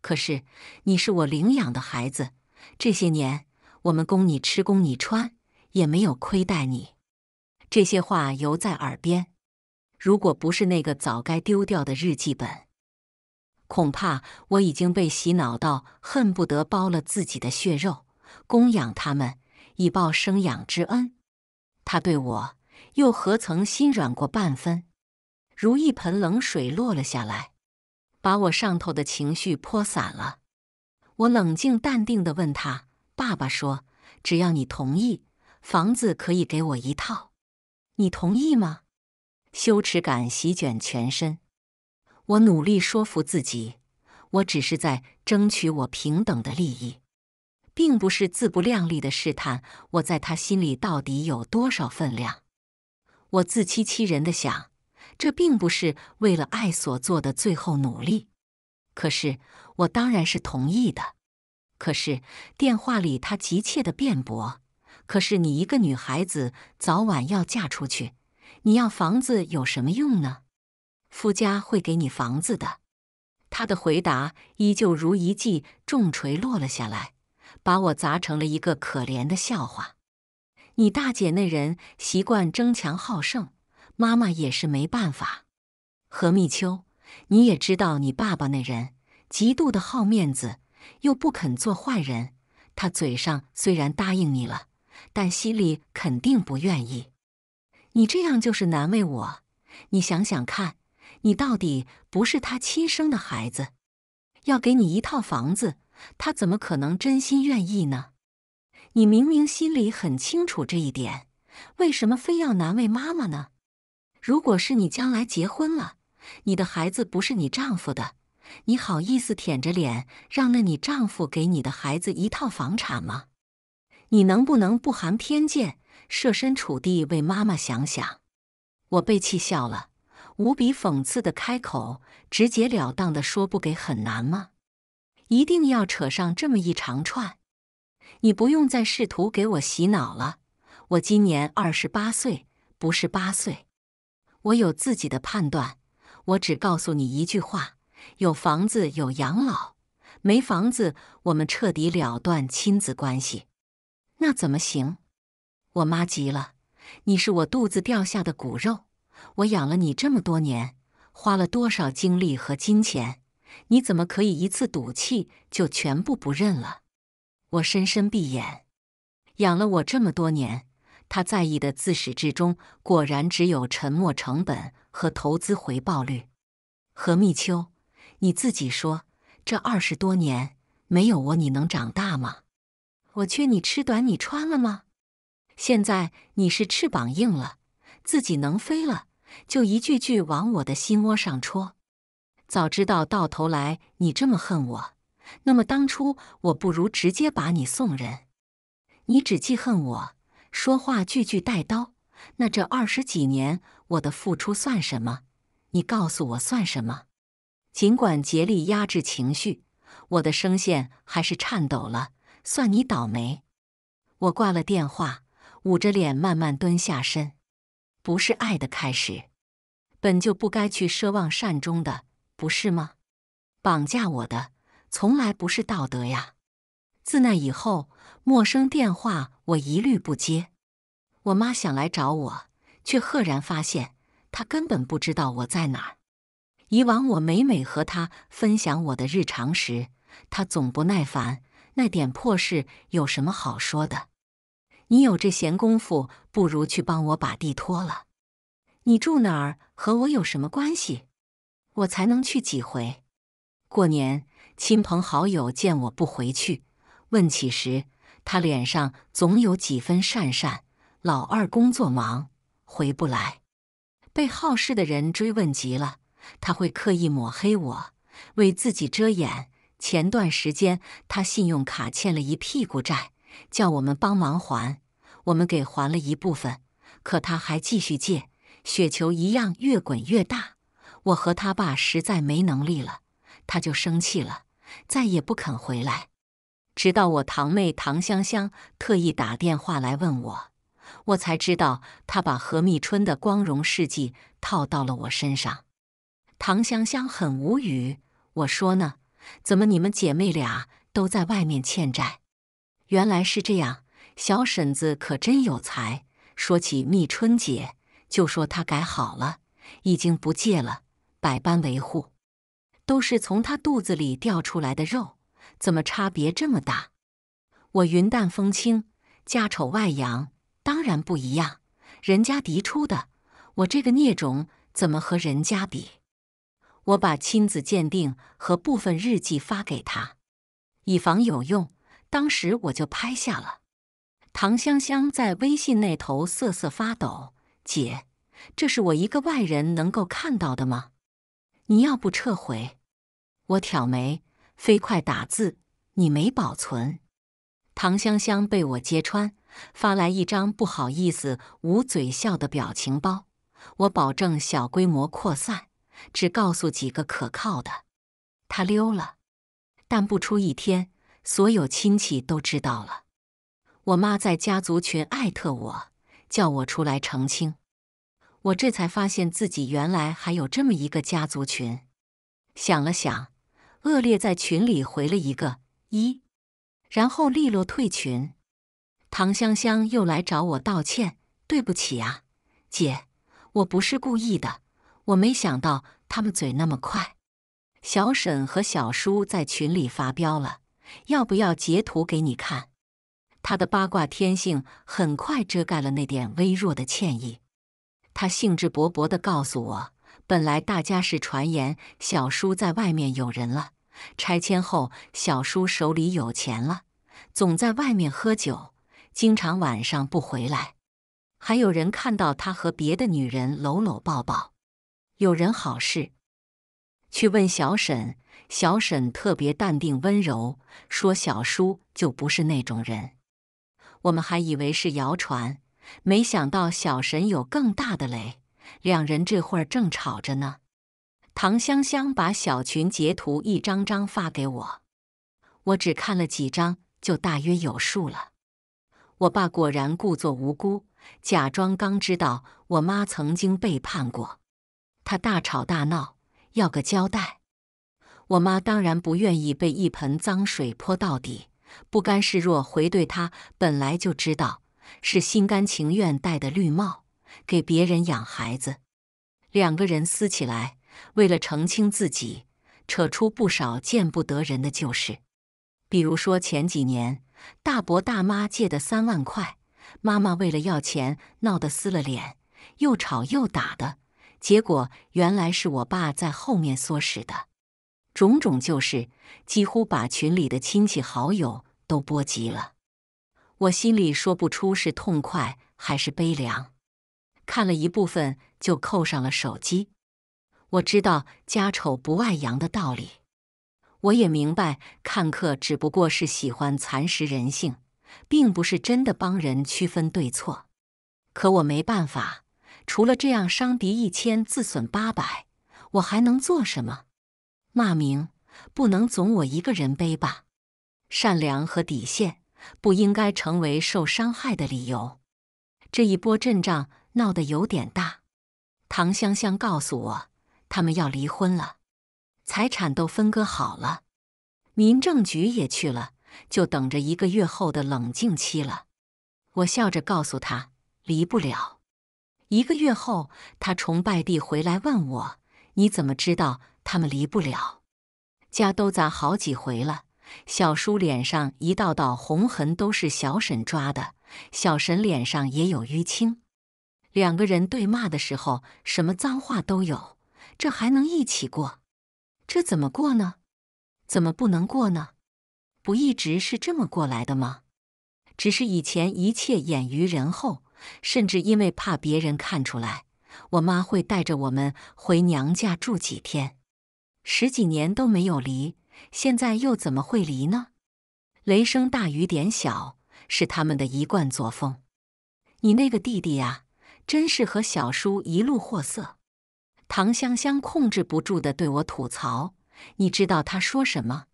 可是，你是我领养的孩子，这些年我们供你吃，供你穿。也没有亏待你，这些话犹在耳边。如果不是那个早该丢掉的日记本，恐怕我已经被洗脑到恨不得包了自己的血肉供养他们，以报生养之恩。他对我又何曾心软过半分？如一盆冷水落了下来，把我上头的情绪泼散了。我冷静淡定的问他：“爸爸说，只要你同意。”房子可以给我一套，你同意吗？羞耻感席卷全身，我努力说服自己，我只是在争取我平等的利益，并不是自不量力的试探我在他心里到底有多少分量。我自欺欺人的想，这并不是为了爱所做的最后努力。可是我当然是同意的。可是电话里他急切的辩驳。可是你一个女孩子，早晚要嫁出去，你要房子有什么用呢？夫家会给你房子的。他的回答依旧如一记重锤落了下来，把我砸成了一个可怜的笑话。你大姐那人习惯争强好胜，妈妈也是没办法。何密秋，你也知道你爸爸那人极度的好面子，又不肯做坏人，他嘴上虽然答应你了。但心莉肯定不愿意，你这样就是难为我。你想想看，你到底不是他亲生的孩子，要给你一套房子，他怎么可能真心愿意呢？你明明心里很清楚这一点，为什么非要难为妈妈呢？如果是你将来结婚了，你的孩子不是你丈夫的，你好意思舔着脸让那你丈夫给你的孩子一套房产吗？你能不能不含偏见，设身处地为妈妈想想？我被气笑了，无比讽刺的开口，直截了当的说：“不给很难吗？一定要扯上这么一长串？你不用再试图给我洗脑了。我今年二十八岁，不是八岁。我有自己的判断。我只告诉你一句话：有房子有养老，没房子，我们彻底了断亲子关系。”那怎么行？我妈急了：“你是我肚子掉下的骨肉，我养了你这么多年，花了多少精力和金钱？你怎么可以一次赌气就全部不认了？”我深深闭眼，养了我这么多年，他在意的自始至终，果然只有沉没成本和投资回报率。何密秋，你自己说，这二十多年没有我，你能长大吗？我劝你吃短，你穿了吗？现在你是翅膀硬了，自己能飞了，就一句句往我的心窝上戳。早知道到头来你这么恨我，那么当初我不如直接把你送人。你只记恨我，说话句句带刀，那这二十几年我的付出算什么？你告诉我算什么？尽管竭力压制情绪，我的声线还是颤抖了。算你倒霉！我挂了电话，捂着脸慢慢蹲下身。不是爱的开始，本就不该去奢望善终的，不是吗？绑架我的，从来不是道德呀。自那以后，陌生电话我一律不接。我妈想来找我，却赫然发现她根本不知道我在哪儿。以往我每每和她分享我的日常时，她总不耐烦。那点破事有什么好说的？你有这闲工夫，不如去帮我把地拖了。你住哪儿和我有什么关系？我才能去几回？过年亲朋好友见我不回去，问起时，他脸上总有几分讪讪。老二工作忙，回不来。被好事的人追问急了，他会刻意抹黑我，为自己遮掩。前段时间，他信用卡欠了一屁股债，叫我们帮忙还。我们给还了一部分，可他还继续借，雪球一样越滚越大。我和他爸实在没能力了，他就生气了，再也不肯回来。直到我堂妹唐香香特意打电话来问我，我才知道他把何密春的光荣事迹套到了我身上。唐香香很无语，我说呢。怎么，你们姐妹俩都在外面欠债？原来是这样，小婶子可真有才。说起蜜春姐，就说她改好了，已经不借了，百般维护。都是从她肚子里掉出来的肉，怎么差别这么大？我云淡风轻，家丑外扬，当然不一样。人家嫡出的，我这个孽种怎么和人家比？我把亲子鉴定和部分日记发给他，以防有用。当时我就拍下了。唐香香在微信那头瑟瑟发抖：“姐，这是我一个外人能够看到的吗？你要不撤回？”我挑眉，飞快打字：“你没保存。”唐香香被我揭穿，发来一张不好意思捂嘴笑的表情包。我保证小规模扩散。只告诉几个可靠的，他溜了。但不出一天，所有亲戚都知道了。我妈在家族群艾特我，叫我出来澄清。我这才发现自己原来还有这么一个家族群。想了想，恶劣在群里回了一个“一”，然后利落退群。唐香香又来找我道歉：“对不起啊，姐，我不是故意的。”我没想到他们嘴那么快，小沈和小叔在群里发飙了，要不要截图给你看？他的八卦天性很快遮盖了那点微弱的歉意。他兴致勃勃地告诉我，本来大家是传言小叔在外面有人了，拆迁后小叔手里有钱了，总在外面喝酒，经常晚上不回来，还有人看到他和别的女人搂搂抱抱。有人好事，去问小沈。小沈特别淡定温柔，说小叔就不是那种人。我们还以为是谣传，没想到小沈有更大的雷。两人这会儿正吵着呢。唐香香把小群截图一张张发给我，我只看了几张，就大约有数了。我爸果然故作无辜，假装刚知道我妈曾经背叛过。他大吵大闹，要个交代。我妈当然不愿意被一盆脏水泼到底，不甘示弱，回怼他本来就知道是心甘情愿戴的绿帽，给别人养孩子。两个人撕起来，为了澄清自己，扯出不少见不得人的旧事，比如说前几年大伯大妈借的三万块，妈妈为了要钱闹得撕了脸，又吵又打的。结果原来是我爸在后面唆使的，种种就是几乎把群里的亲戚好友都波及了。我心里说不出是痛快还是悲凉。看了一部分就扣上了手机。我知道家丑不外扬的道理，我也明白看客只不过是喜欢蚕食人性，并不是真的帮人区分对错。可我没办法。除了这样伤敌一千自损八百，我还能做什么？骂名不能总我一个人背吧？善良和底线不应该成为受伤害的理由。这一波阵仗闹得有点大。唐香香告诉我，他们要离婚了，财产都分割好了，民政局也去了，就等着一个月后的冷静期了。我笑着告诉他，离不了。一个月后，他崇拜地回来问我：“你怎么知道他们离不了？家都砸好几回了。小叔脸上一道道红痕都是小婶抓的，小婶脸上也有淤青。两个人对骂的时候，什么脏话都有。这还能一起过？这怎么过呢？怎么不能过呢？不一直是这么过来的吗？只是以前一切掩于人后。”甚至因为怕别人看出来，我妈会带着我们回娘家住几天。十几年都没有离，现在又怎么会离呢？雷声大雨点小是他们的一贯作风。你那个弟弟呀，真是和小叔一路货色。唐香香控制不住地对我吐槽：“你知道他说什么？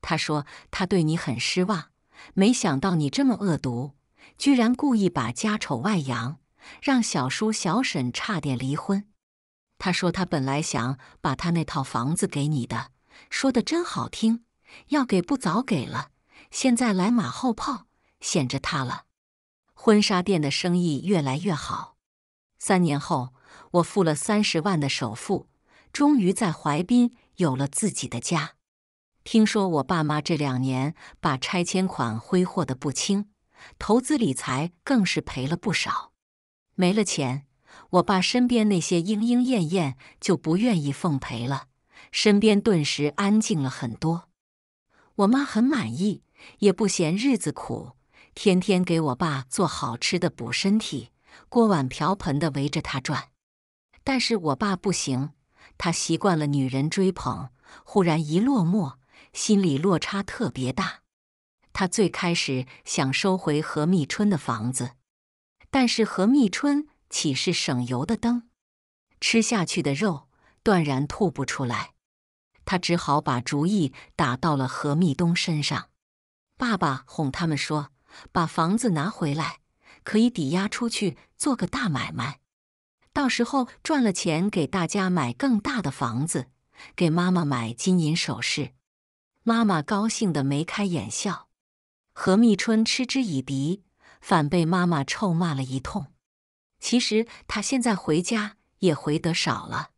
他说他对你很失望，没想到你这么恶毒。”居然故意把家丑外扬，让小叔小婶差点离婚。他说他本来想把他那套房子给你的，说的真好听。要给不早给了，现在来马后炮，显着他了。婚纱店的生意越来越好。三年后，我付了三十万的首付，终于在淮滨有了自己的家。听说我爸妈这两年把拆迁款挥霍的不轻。投资理财更是赔了不少，没了钱，我爸身边那些莺莺燕燕就不愿意奉陪了，身边顿时安静了很多。我妈很满意，也不嫌日子苦，天天给我爸做好吃的补身体，锅碗瓢盆的围着他转。但是我爸不行，他习惯了女人追捧，忽然一落寞，心里落差特别大。他最开始想收回何密春的房子，但是何密春岂是省油的灯？吃下去的肉断然吐不出来，他只好把主意打到了何密东身上。爸爸哄他们说：“把房子拿回来，可以抵押出去做个大买卖，到时候赚了钱给大家买更大的房子，给妈妈买金银首饰。”妈妈高兴的眉开眼笑。何密春嗤之以鼻，反被妈妈臭骂了一通。其实他现在回家也回得少了，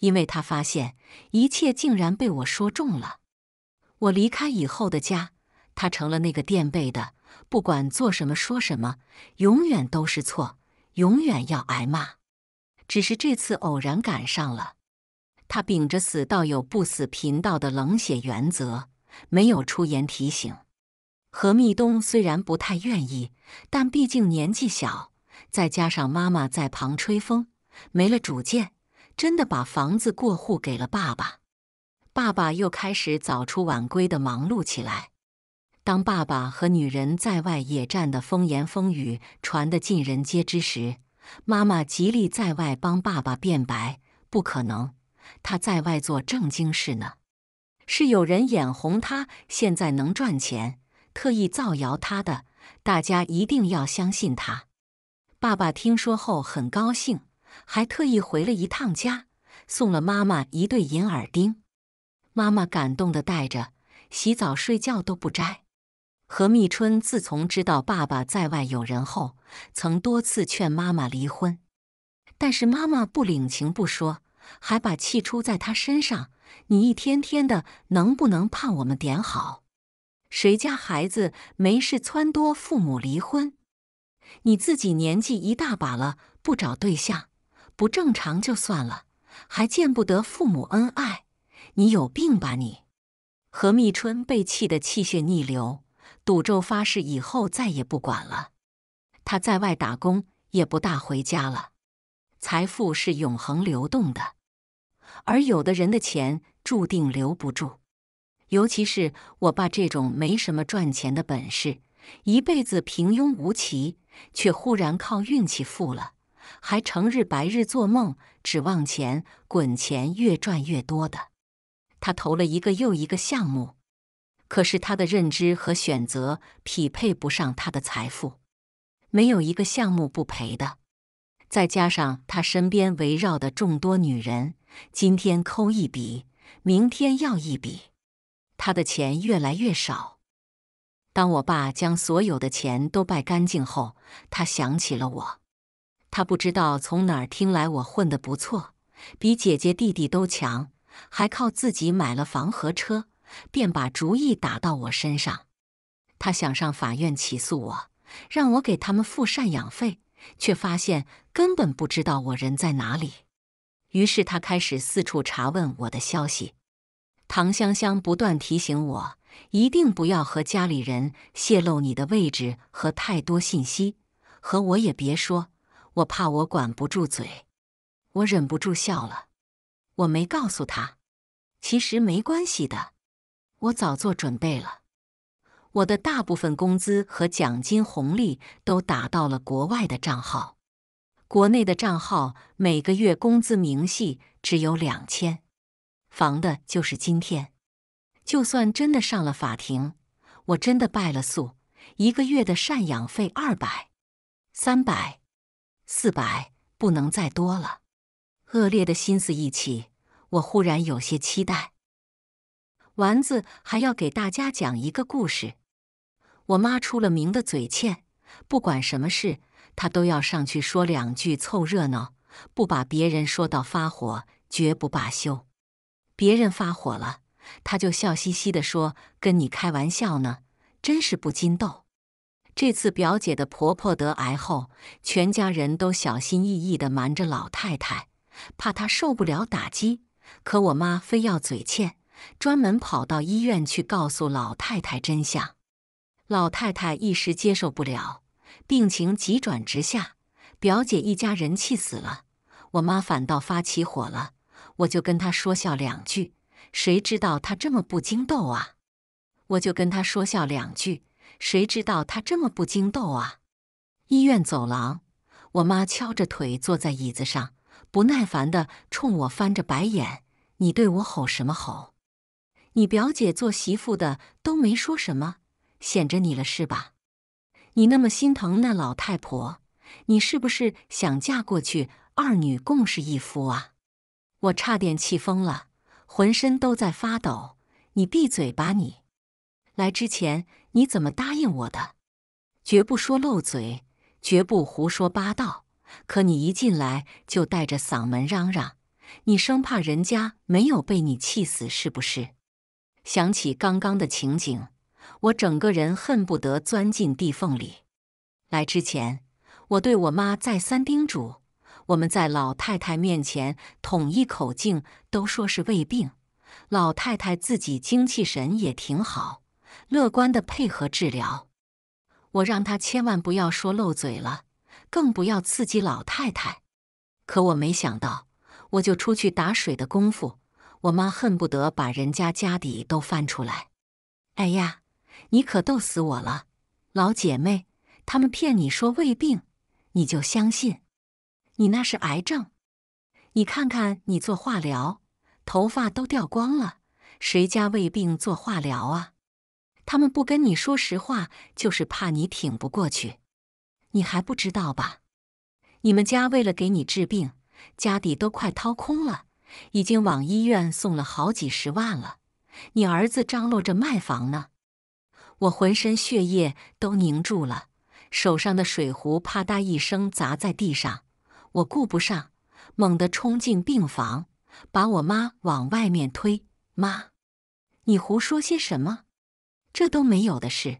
因为他发现一切竟然被我说中了。我离开以后的家，他成了那个垫背的，不管做什么说什么，永远都是错，永远要挨骂。只是这次偶然赶上了，他秉着“死道友不死贫道”的冷血原则，没有出言提醒。何密东虽然不太愿意，但毕竟年纪小，再加上妈妈在旁吹风，没了主见，真的把房子过户给了爸爸。爸爸又开始早出晚归的忙碌起来。当爸爸和女人在外野战的风言风语传得尽人皆知时，妈妈极力在外帮爸爸辩白：“不可能，他在外做正经事呢，是有人眼红他现在能赚钱。”特意造谣他的，大家一定要相信他。爸爸听说后很高兴，还特意回了一趟家，送了妈妈一对银耳钉。妈妈感动的戴着，洗澡睡觉都不摘。何密春自从知道爸爸在外有人后，曾多次劝妈妈离婚，但是妈妈不领情不说，还把气出在他身上。你一天天的，能不能盼我们点好？谁家孩子没事撺掇父母离婚？你自己年纪一大把了，不找对象，不正常就算了，还见不得父母恩爱，你有病吧你？何密春被气得气血逆流，赌咒发誓以后再也不管了。他在外打工，也不大回家了。财富是永恒流动的，而有的人的钱注定留不住。尤其是我爸这种没什么赚钱的本事，一辈子平庸无奇，却忽然靠运气富了，还成日白日做梦，指望钱滚钱越赚越多的。他投了一个又一个项目，可是他的认知和选择匹配不上他的财富，没有一个项目不赔的。再加上他身边围绕的众多女人，今天抠一笔，明天要一笔。他的钱越来越少。当我爸将所有的钱都败干净后，他想起了我。他不知道从哪儿听来我混的不错，比姐姐弟弟都强，还靠自己买了房和车，便把主意打到我身上。他想上法院起诉我，让我给他们付赡养费，却发现根本不知道我人在哪里。于是他开始四处查问我的消息。唐香香不断提醒我，一定不要和家里人泄露你的位置和太多信息，和我也别说，我怕我管不住嘴。我忍不住笑了，我没告诉他，其实没关系的，我早做准备了，我的大部分工资和奖金红利都打到了国外的账号，国内的账号每个月工资明细只有两千。防的就是今天，就算真的上了法庭，我真的败了诉，一个月的赡养费二百、三百、四百，不能再多了。恶劣的心思一起，我忽然有些期待。丸子还要给大家讲一个故事。我妈出了名的嘴欠，不管什么事，她都要上去说两句凑热闹，不把别人说到发火，绝不罢休。别人发火了，他就笑嘻嘻的说：“跟你开玩笑呢，真是不禁逗。”这次表姐的婆婆得癌后，全家人都小心翼翼的瞒着老太太，怕她受不了打击。可我妈非要嘴欠，专门跑到医院去告诉老太太真相。老太太一时接受不了，病情急转直下。表姐一家人气死了，我妈反倒发起火了。我就跟他说笑两句，谁知道他这么不经逗啊！我就跟他说笑两句，谁知道他这么不经逗啊！医院走廊，我妈敲着腿坐在椅子上，不耐烦的冲我翻着白眼：“你对我吼什么吼？你表姐做媳妇的都没说什么，显着你了是吧？你那么心疼那老太婆，你是不是想嫁过去，二女共侍一夫啊？”我差点气疯了，浑身都在发抖。你闭嘴吧，你！来之前你怎么答应我的？绝不说漏嘴，绝不胡说八道。可你一进来就带着嗓门嚷嚷，你生怕人家没有被你气死是不是？想起刚刚的情景，我整个人恨不得钻进地缝里。来之前，我对我妈再三叮嘱。我们在老太太面前统一口径，都说是胃病。老太太自己精气神也挺好，乐观的配合治疗。我让她千万不要说漏嘴了，更不要刺激老太太。可我没想到，我就出去打水的功夫，我妈恨不得把人家家底都翻出来。哎呀，你可逗死我了，老姐妹，他们骗你说胃病，你就相信？你那是癌症，你看看你做化疗，头发都掉光了，谁家胃病做化疗啊？他们不跟你说实话，就是怕你挺不过去。你还不知道吧？你们家为了给你治病，家底都快掏空了，已经往医院送了好几十万了。你儿子张罗着卖房呢。我浑身血液都凝住了，手上的水壶啪嗒一声砸在地上。我顾不上，猛地冲进病房，把我妈往外面推。妈，你胡说些什么？这都没有的事。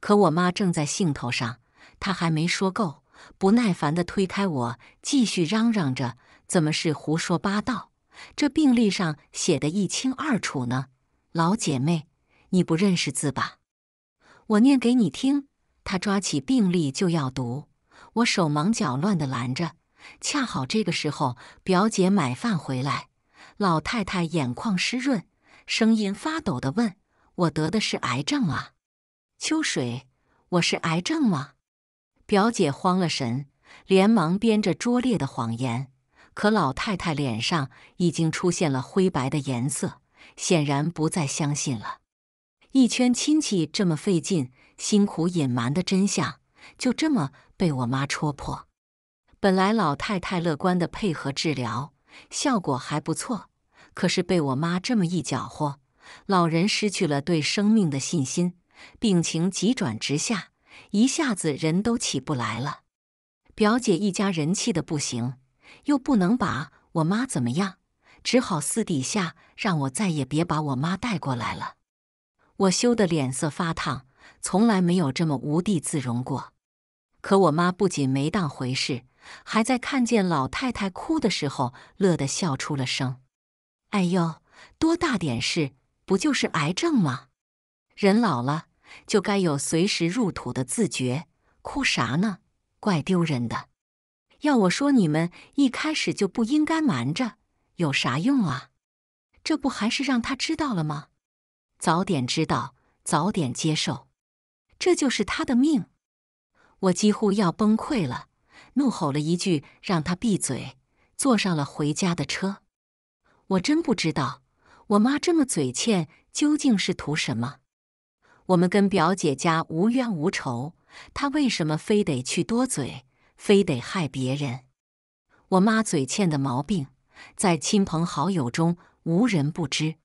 可我妈正在兴头上，她还没说够，不耐烦的推开我，继续嚷嚷着：“怎么是胡说八道？这病历上写的一清二楚呢！老姐妹，你不认识字吧？我念给你听。”她抓起病历就要读，我手忙脚乱的拦着。恰好这个时候，表姐买饭回来，老太太眼眶湿润，声音发抖地问：“我得的是癌症啊，秋水，我是癌症吗？”表姐慌了神，连忙编着拙劣的谎言。可老太太脸上已经出现了灰白的颜色，显然不再相信了。一圈亲戚这么费劲、辛苦隐瞒的真相，就这么被我妈戳破。本来老太太乐观的配合治疗，效果还不错。可是被我妈这么一搅和，老人失去了对生命的信心，病情急转直下，一下子人都起不来了。表姐一家人气的不行，又不能把我妈怎么样，只好私底下让我再也别把我妈带过来了。我羞得脸色发烫，从来没有这么无地自容过。可我妈不仅没当回事。还在看见老太太哭的时候，乐得笑出了声。哎呦，多大点事，不就是癌症吗？人老了就该有随时入土的自觉，哭啥呢？怪丢人的。要我说，你们一开始就不应该瞒着，有啥用啊？这不还是让他知道了吗？早点知道，早点接受，这就是他的命。我几乎要崩溃了。怒吼了一句，让他闭嘴，坐上了回家的车。我真不知道我妈这么嘴欠究竟是图什么。我们跟表姐家无冤无仇，她为什么非得去多嘴，非得害别人？我妈嘴欠的毛病，在亲朋好友中无人不知。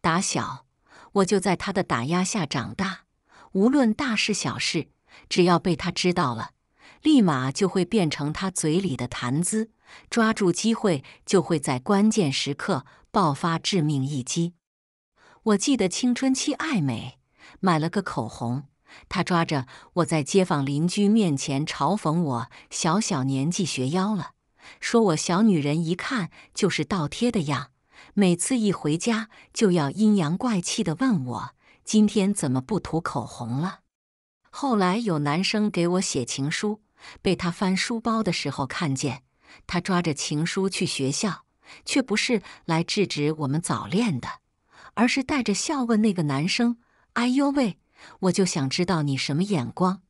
打小我就在她的打压下长大，无论大事小事，只要被她知道了。立马就会变成他嘴里的谈资，抓住机会就会在关键时刻爆发致命一击。我记得青春期爱美买了个口红，他抓着我在街坊邻居面前嘲讽我小小年纪学妖了，说我小女人一看就是倒贴的样。每次一回家就要阴阳怪气的问我今天怎么不涂口红了。后来有男生给我写情书。被他翻书包的时候看见，他抓着情书去学校，却不是来制止我们早恋的，而是带着笑问那个男生：“哎呦喂，我就想知道你什么眼光，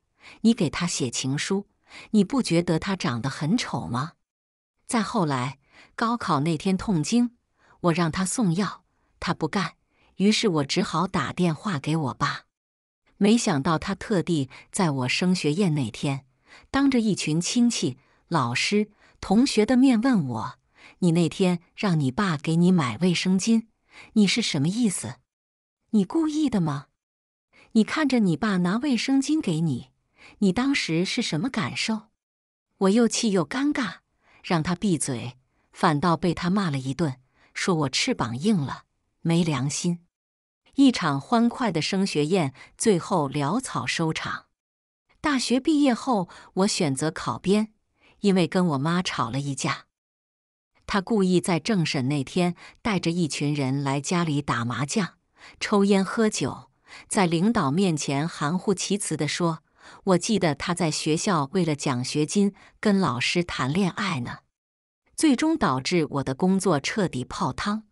你给他写情书，你不觉得他长得很丑吗？”再后来，高考那天痛经，我让他送药，他不干，于是我只好打电话给我爸，没想到他特地在我升学宴那天。当着一群亲戚、老师、同学的面问我：“你那天让你爸给你买卫生巾，你是什么意思？你故意的吗？你看着你爸拿卫生巾给你，你当时是什么感受？”我又气又尴尬，让他闭嘴，反倒被他骂了一顿，说我翅膀硬了，没良心。一场欢快的升学宴，最后潦草收场。大学毕业后，我选择考编，因为跟我妈吵了一架。她故意在政审那天带着一群人来家里打麻将、抽烟喝酒，在领导面前含糊其辞地说：“我记得她在学校为了奖学金跟老师谈恋爱呢。”最终导致我的工作彻底泡汤。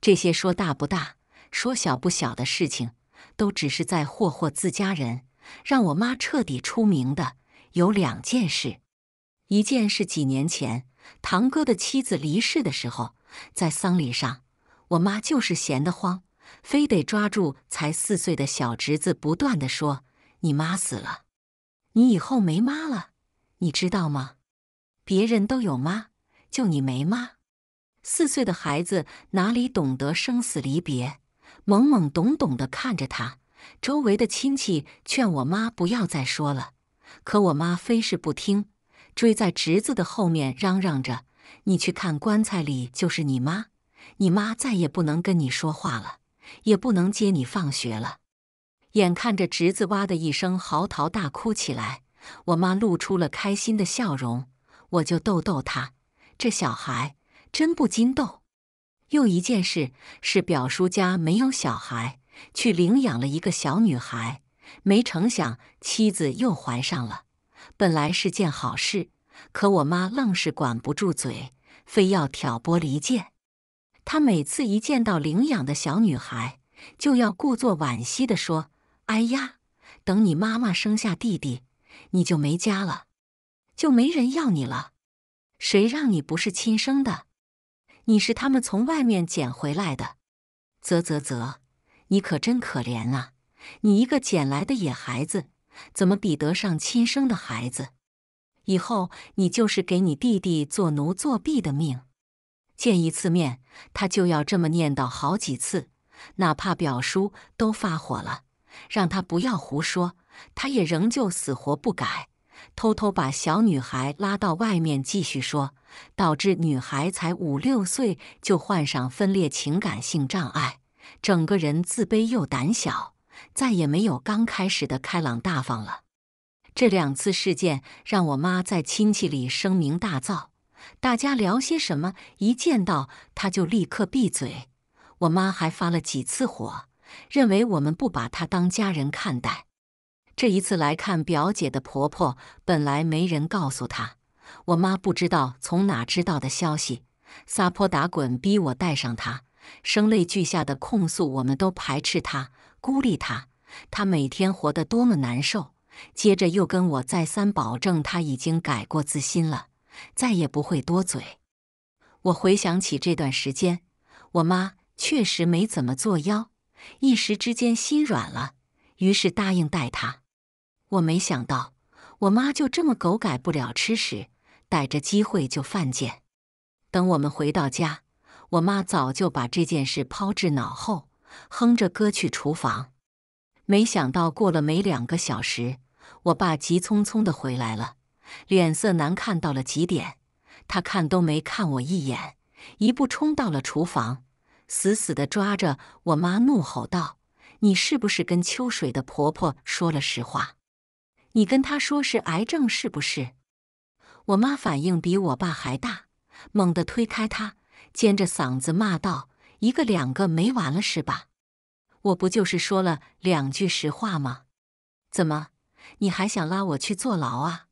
这些说大不大、说小不小的事情，都只是在霍霍自家人。让我妈彻底出名的有两件事，一件是几年前堂哥的妻子离世的时候，在丧礼上，我妈就是闲得慌，非得抓住才四岁的小侄子，不断的说：“你妈死了，你以后没妈了，你知道吗？别人都有妈，就你没妈。”四岁的孩子哪里懂得生死离别，懵懵懂懂的看着他。周围的亲戚劝我妈不要再说了，可我妈非是不听，追在侄子的后面嚷嚷着：“你去看棺材里就是你妈，你妈再也不能跟你说话了，也不能接你放学了。”眼看着侄子哇的一声嚎啕大哭起来，我妈露出了开心的笑容。我就逗逗他，这小孩真不禁逗。又一件事是表叔家没有小孩。去领养了一个小女孩，没成想妻子又怀上了。本来是件好事，可我妈愣是管不住嘴，非要挑拨离间。她每次一见到领养的小女孩，就要故作惋惜地说：“哎呀，等你妈妈生下弟弟，你就没家了，就没人要你了。谁让你不是亲生的？你是他们从外面捡回来的。”啧啧啧。你可真可怜啊！你一个捡来的野孩子，怎么比得上亲生的孩子？以后你就是给你弟弟做奴作婢的命。见一次面，他就要这么念叨好几次。哪怕表叔都发火了，让他不要胡说，他也仍旧死活不改，偷偷把小女孩拉到外面继续说，导致女孩才五六岁就患上分裂情感性障碍。整个人自卑又胆小，再也没有刚开始的开朗大方了。这两次事件让我妈在亲戚里声名大噪，大家聊些什么，一见到她就立刻闭嘴。我妈还发了几次火，认为我们不把她当家人看待。这一次来看表姐的婆婆，本来没人告诉她，我妈不知道从哪知道的消息，撒泼打滚，逼我带上她。声泪俱下的控诉，我们都排斥他，孤立他，他每天活得多么难受。接着又跟我再三保证，他已经改过自新了，再也不会多嘴。我回想起这段时间，我妈确实没怎么作妖，一时之间心软了，于是答应带他。我没想到，我妈就这么狗改不了吃屎，逮着机会就犯贱。等我们回到家。我妈早就把这件事抛之脑后，哼着歌去厨房。没想到过了没两个小时，我爸急匆匆地回来了，脸色难看到了极点。他看都没看我一眼，一步冲到了厨房，死死地抓着我妈，怒吼道：“你是不是跟秋水的婆婆说了实话？你跟她说是癌症是不是？”我妈反应比我爸还大，猛地推开他。尖着嗓子骂道：“一个两个没完了是吧？我不就是说了两句实话吗？怎么你还想拉我去坐牢啊？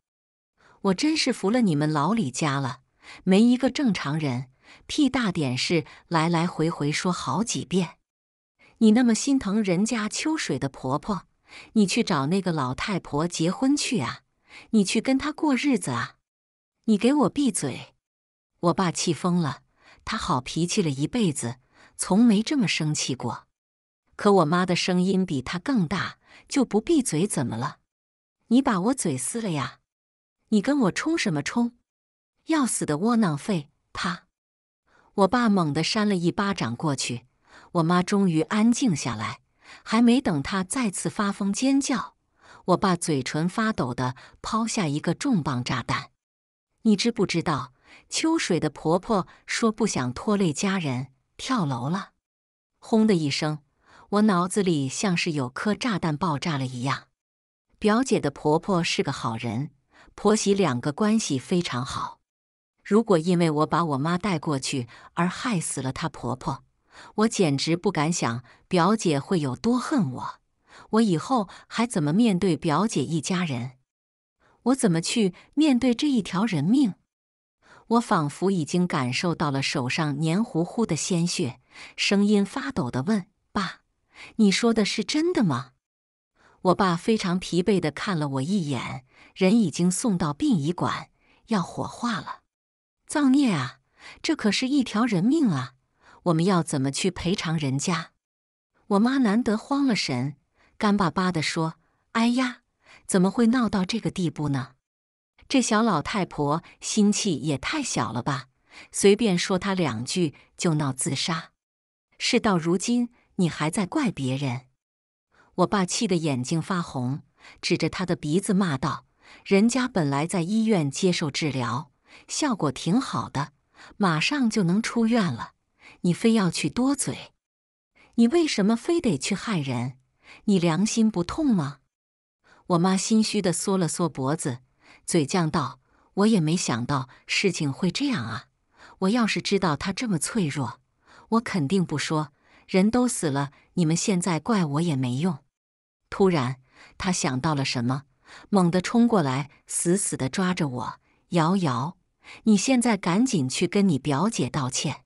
我真是服了你们老李家了，没一个正常人，屁大点事来来回回说好几遍。你那么心疼人家秋水的婆婆，你去找那个老太婆结婚去啊！你去跟她过日子啊！你给我闭嘴！我爸气疯了。”他好脾气了一辈子，从没这么生气过。可我妈的声音比他更大，就不闭嘴，怎么了？你把我嘴撕了呀！你跟我冲什么冲？要死的窝囊废！啪！我爸猛地扇了一巴掌过去。我妈终于安静下来，还没等她再次发疯尖叫，我爸嘴唇发抖的抛下一个重磅炸弹：你知不知道？秋水的婆婆说：“不想拖累家人，跳楼了。”轰的一声，我脑子里像是有颗炸弹爆炸了一样。表姐的婆婆是个好人，婆媳两个关系非常好。如果因为我把我妈带过去而害死了她婆婆，我简直不敢想表姐会有多恨我。我以后还怎么面对表姐一家人？我怎么去面对这一条人命？我仿佛已经感受到了手上黏糊糊的鲜血，声音发抖地问：“爸，你说的是真的吗？”我爸非常疲惫地看了我一眼，人已经送到殡仪馆，要火化了。造孽啊，这可是一条人命啊！我们要怎么去赔偿人家？我妈难得慌了神，干巴巴地说：“哎呀，怎么会闹到这个地步呢？”这小老太婆心气也太小了吧！随便说她两句就闹自杀。事到如今，你还在怪别人？我爸气得眼睛发红，指着她的鼻子骂道：“人家本来在医院接受治疗，效果挺好的，马上就能出院了。你非要去多嘴，你为什么非得去害人？你良心不痛吗？”我妈心虚地缩了缩脖子。嘴犟道：“我也没想到事情会这样啊！我要是知道他这么脆弱，我肯定不说。人都死了，你们现在怪我也没用。”突然，他想到了什么，猛地冲过来，死死的抓着我：“瑶瑶，你现在赶紧去跟你表姐道歉。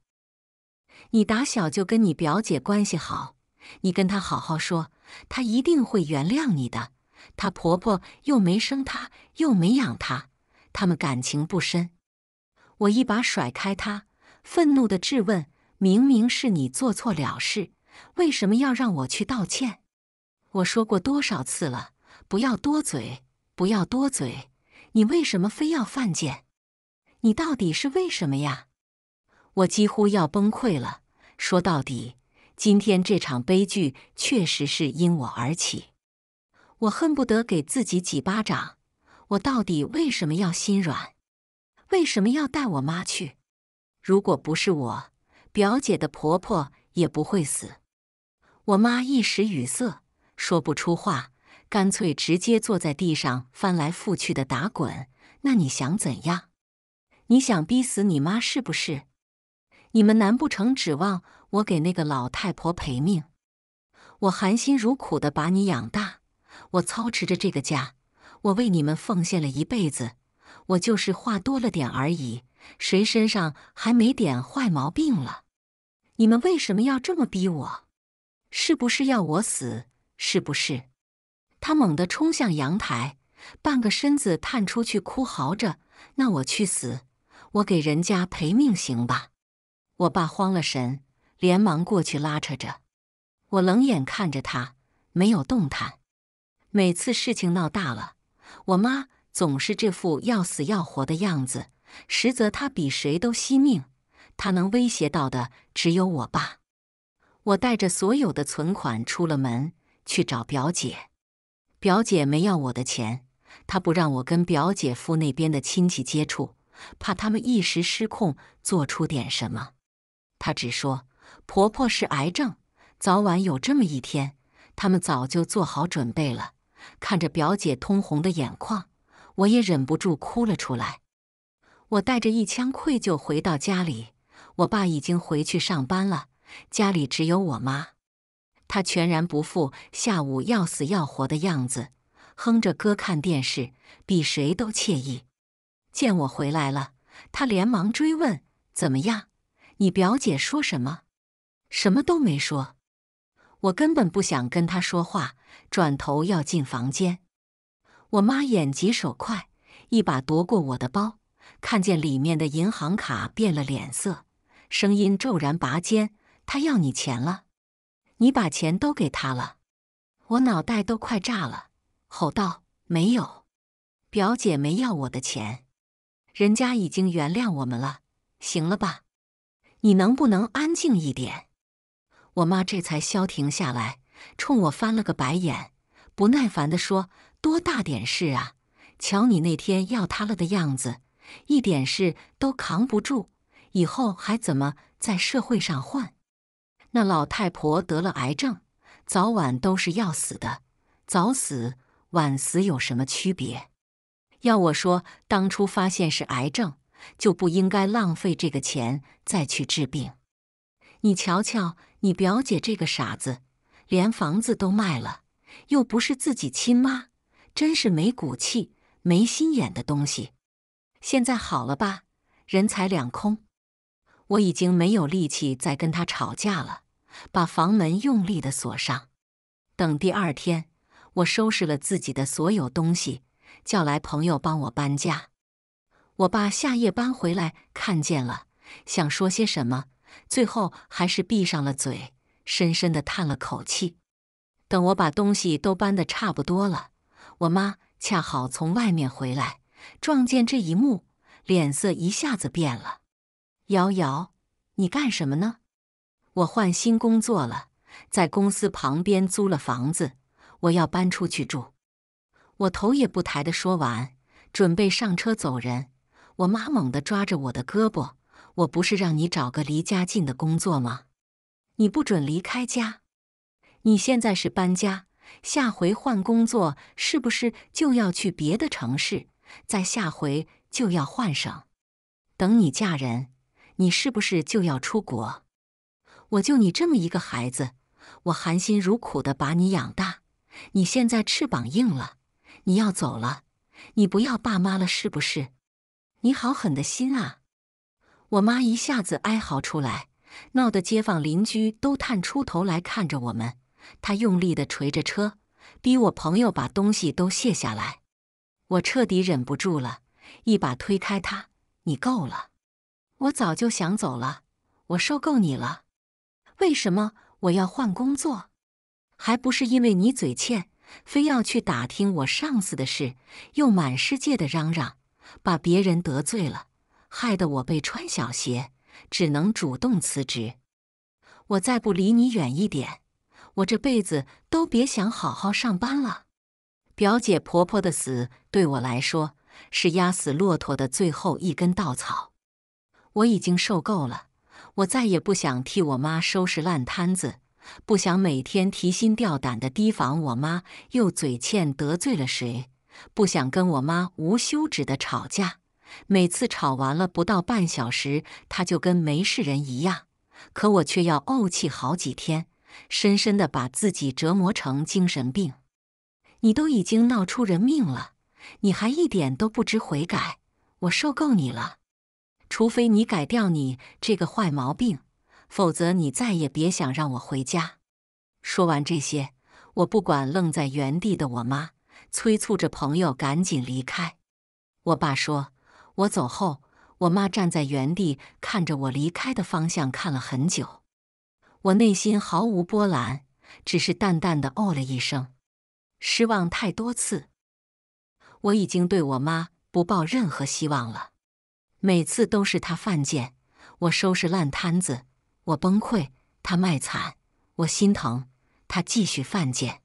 你打小就跟你表姐关系好，你跟她好好说，她一定会原谅你的。”她婆婆又没生她，又没养她，他们感情不深。我一把甩开她，愤怒的质问：“明明是你做错了事，为什么要让我去道歉？”我说过多少次了，不要多嘴，不要多嘴，你为什么非要犯贱？你到底是为什么呀？我几乎要崩溃了。说到底，今天这场悲剧确实是因我而起。我恨不得给自己几巴掌！我到底为什么要心软？为什么要带我妈去？如果不是我，表姐的婆婆也不会死。我妈一时语塞，说不出话，干脆直接坐在地上翻来覆去的打滚。那你想怎样？你想逼死你妈是不是？你们难不成指望我给那个老太婆赔命？我含辛茹苦的把你养大。我操持着这个家，我为你们奉献了一辈子，我就是话多了点而已。谁身上还没点坏毛病了？你们为什么要这么逼我？是不是要我死？是不是？他猛地冲向阳台，半个身子探出去，哭嚎着：“那我去死，我给人家赔命行吧！”我爸慌了神，连忙过去拉扯着我，冷眼看着他，没有动弹。每次事情闹大了，我妈总是这副要死要活的样子，实则她比谁都惜命。她能威胁到的只有我爸。我带着所有的存款出了门去找表姐，表姐没要我的钱，她不让我跟表姐夫那边的亲戚接触，怕他们一时失控做出点什么。她只说婆婆是癌症，早晚有这么一天，他们早就做好准备了。看着表姐通红的眼眶，我也忍不住哭了出来。我带着一腔愧疚回到家里，我爸已经回去上班了，家里只有我妈。他全然不负下午要死要活的样子，哼着歌看电视，比谁都惬意。见我回来了，他连忙追问：“怎么样？你表姐说什么？”“什么都没说。”我根本不想跟她说话。转头要进房间，我妈眼疾手快，一把夺过我的包，看见里面的银行卡，变了脸色，声音骤然拔尖：“他要你钱了，你把钱都给他了。”我脑袋都快炸了，吼道：“没有，表姐没要我的钱，人家已经原谅我们了，行了吧？你能不能安静一点？”我妈这才消停下来。冲我翻了个白眼，不耐烦地说：“多大点事啊！瞧你那天要他了的样子，一点事都扛不住，以后还怎么在社会上混？”那老太婆得了癌症，早晚都是要死的，早死晚死有什么区别？要我说，当初发现是癌症，就不应该浪费这个钱再去治病。你瞧瞧，你表姐这个傻子！连房子都卖了，又不是自己亲妈，真是没骨气、没心眼的东西。现在好了吧，人财两空。我已经没有力气再跟他吵架了，把房门用力的锁上。等第二天，我收拾了自己的所有东西，叫来朋友帮我搬家。我爸下夜班回来看见了，想说些什么，最后还是闭上了嘴。深深地叹了口气，等我把东西都搬得差不多了，我妈恰好从外面回来，撞见这一幕，脸色一下子变了。瑶瑶，你干什么呢？我换新工作了，在公司旁边租了房子，我要搬出去住。我头也不抬地说完，准备上车走人。我妈猛地抓着我的胳膊：“我不是让你找个离家近的工作吗？”你不准离开家。你现在是搬家，下回换工作是不是就要去别的城市？再下回就要换省。等你嫁人，你是不是就要出国？我就你这么一个孩子，我含辛茹苦的把你养大，你现在翅膀硬了，你要走了，你不要爸妈了是不是？你好狠的心啊！我妈一下子哀嚎出来。闹得街坊邻居都探出头来看着我们。他用力地捶着车，逼我朋友把东西都卸下来。我彻底忍不住了，一把推开他：“你够了！我早就想走了，我受够你了。为什么我要换工作？还不是因为你嘴欠，非要去打听我上司的事，又满世界的嚷嚷，把别人得罪了，害得我被穿小鞋。”只能主动辞职。我再不离你远一点，我这辈子都别想好好上班了。表姐婆婆的死对我来说是压死骆驼的最后一根稻草。我已经受够了，我再也不想替我妈收拾烂摊子，不想每天提心吊胆的提防我妈又嘴欠得罪了谁，不想跟我妈无休止的吵架。每次吵完了不到半小时，他就跟没事人一样，可我却要怄气好几天，深深地把自己折磨成精神病。你都已经闹出人命了，你还一点都不知悔改，我受够你了！除非你改掉你这个坏毛病，否则你再也别想让我回家。说完这些，我不管愣在原地的我妈，催促着朋友赶紧离开。我爸说。我走后，我妈站在原地，看着我离开的方向看了很久。我内心毫无波澜，只是淡淡的哦了一声。失望太多次，我已经对我妈不抱任何希望了。每次都是她犯贱，我收拾烂摊子，我崩溃，她卖惨，我心疼，她继续犯贱，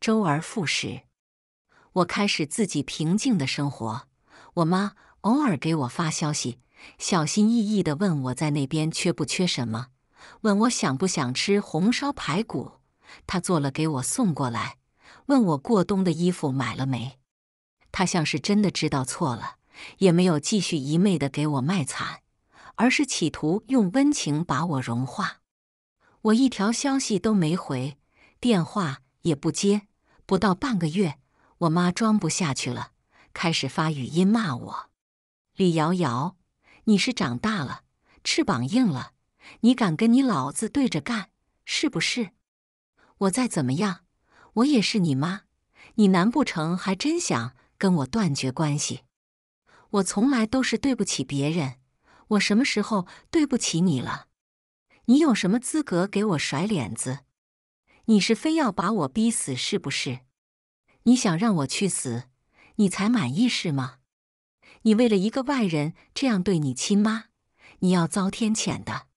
周而复始。我开始自己平静的生活，我妈。偶尔给我发消息，小心翼翼的问我在那边缺不缺什么，问我想不想吃红烧排骨，他做了给我送过来，问我过冬的衣服买了没。他像是真的知道错了，也没有继续一昧的给我卖惨，而是企图用温情把我融化。我一条消息都没回，电话也不接。不到半个月，我妈装不下去了，开始发语音骂我。李瑶瑶，你是长大了，翅膀硬了，你敢跟你老子对着干，是不是？我再怎么样，我也是你妈，你难不成还真想跟我断绝关系？我从来都是对不起别人，我什么时候对不起你了？你有什么资格给我甩脸子？你是非要把我逼死，是不是？你想让我去死，你才满意是吗？你为了一个外人这样对你亲妈，你要遭天谴的。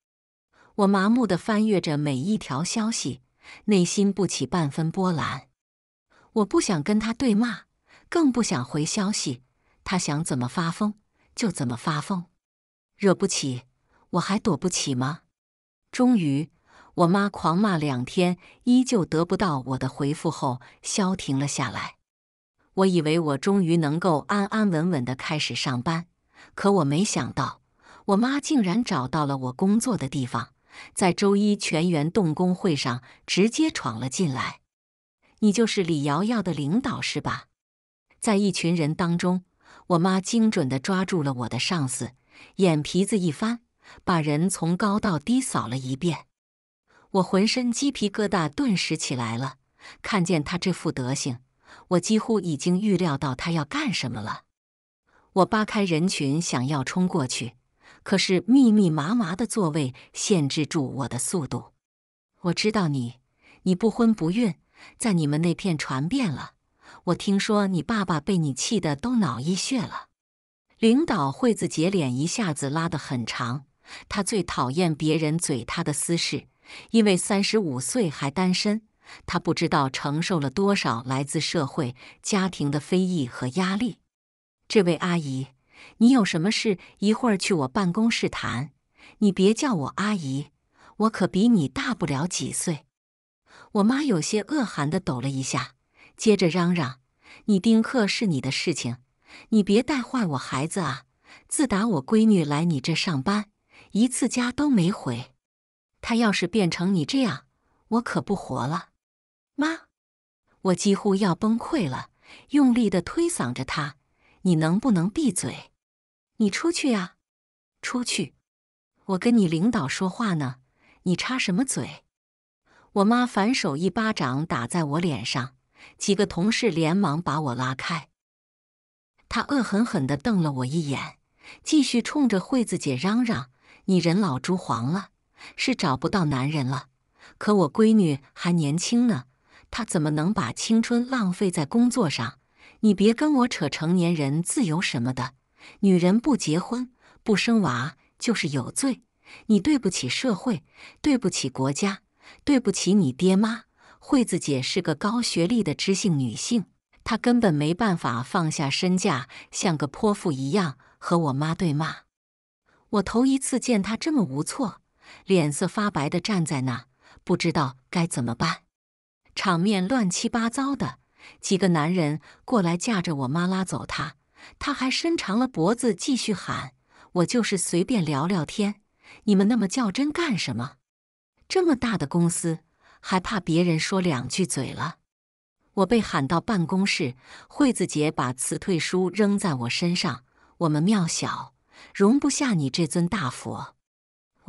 我麻木的翻阅着每一条消息，内心不起半分波澜。我不想跟他对骂，更不想回消息。他想怎么发疯就怎么发疯，惹不起我还躲不起吗？终于，我妈狂骂两天依旧得不到我的回复后，消停了下来。我以为我终于能够安安稳稳的开始上班，可我没想到，我妈竟然找到了我工作的地方，在周一全员动工会上直接闯了进来。你就是李瑶瑶的领导是吧？在一群人当中，我妈精准的抓住了我的上司，眼皮子一翻，把人从高到低扫了一遍。我浑身鸡皮疙瘩顿时起来了，看见他这副德行。我几乎已经预料到他要干什么了。我扒开人群，想要冲过去，可是密密麻麻的座位限制住我的速度。我知道你，你不婚不孕，在你们那片传遍了。我听说你爸爸被你气得都脑溢血了。领导惠子姐脸一下子拉得很长，她最讨厌别人嘴她的私事，因为三十五岁还单身。他不知道承受了多少来自社会、家庭的非议和压力。这位阿姨，你有什么事？一会儿去我办公室谈。你别叫我阿姨，我可比你大不了几岁。我妈有些恶寒的抖了一下，接着嚷嚷：“你丁克是你的事情，你别带坏我孩子啊！自打我闺女来你这上班，一次家都没回。她要是变成你这样，我可不活了。”妈，我几乎要崩溃了，用力的推搡着她。你能不能闭嘴？你出去呀！出去！我跟你领导说话呢，你插什么嘴？我妈反手一巴掌打在我脸上，几个同事连忙把我拉开。她恶狠狠的瞪了我一眼，继续冲着惠子姐嚷嚷：“你人老珠黄了，是找不到男人了。可我闺女还年轻呢。”他怎么能把青春浪费在工作上？你别跟我扯成年人自由什么的。女人不结婚不生娃就是有罪，你对不起社会，对不起国家，对不起你爹妈。惠子姐是个高学历的知性女性，她根本没办法放下身价，像个泼妇一样和我妈对骂。我头一次见她这么无措，脸色发白的站在那，不知道该怎么办。场面乱七八糟的，几个男人过来架着我妈拉走她，她还伸长了脖子继续喊：“我就是随便聊聊天，你们那么较真干什么？这么大的公司还怕别人说两句嘴了？”我被喊到办公室，惠子姐把辞退书扔在我身上：“我们庙小容不下你这尊大佛。”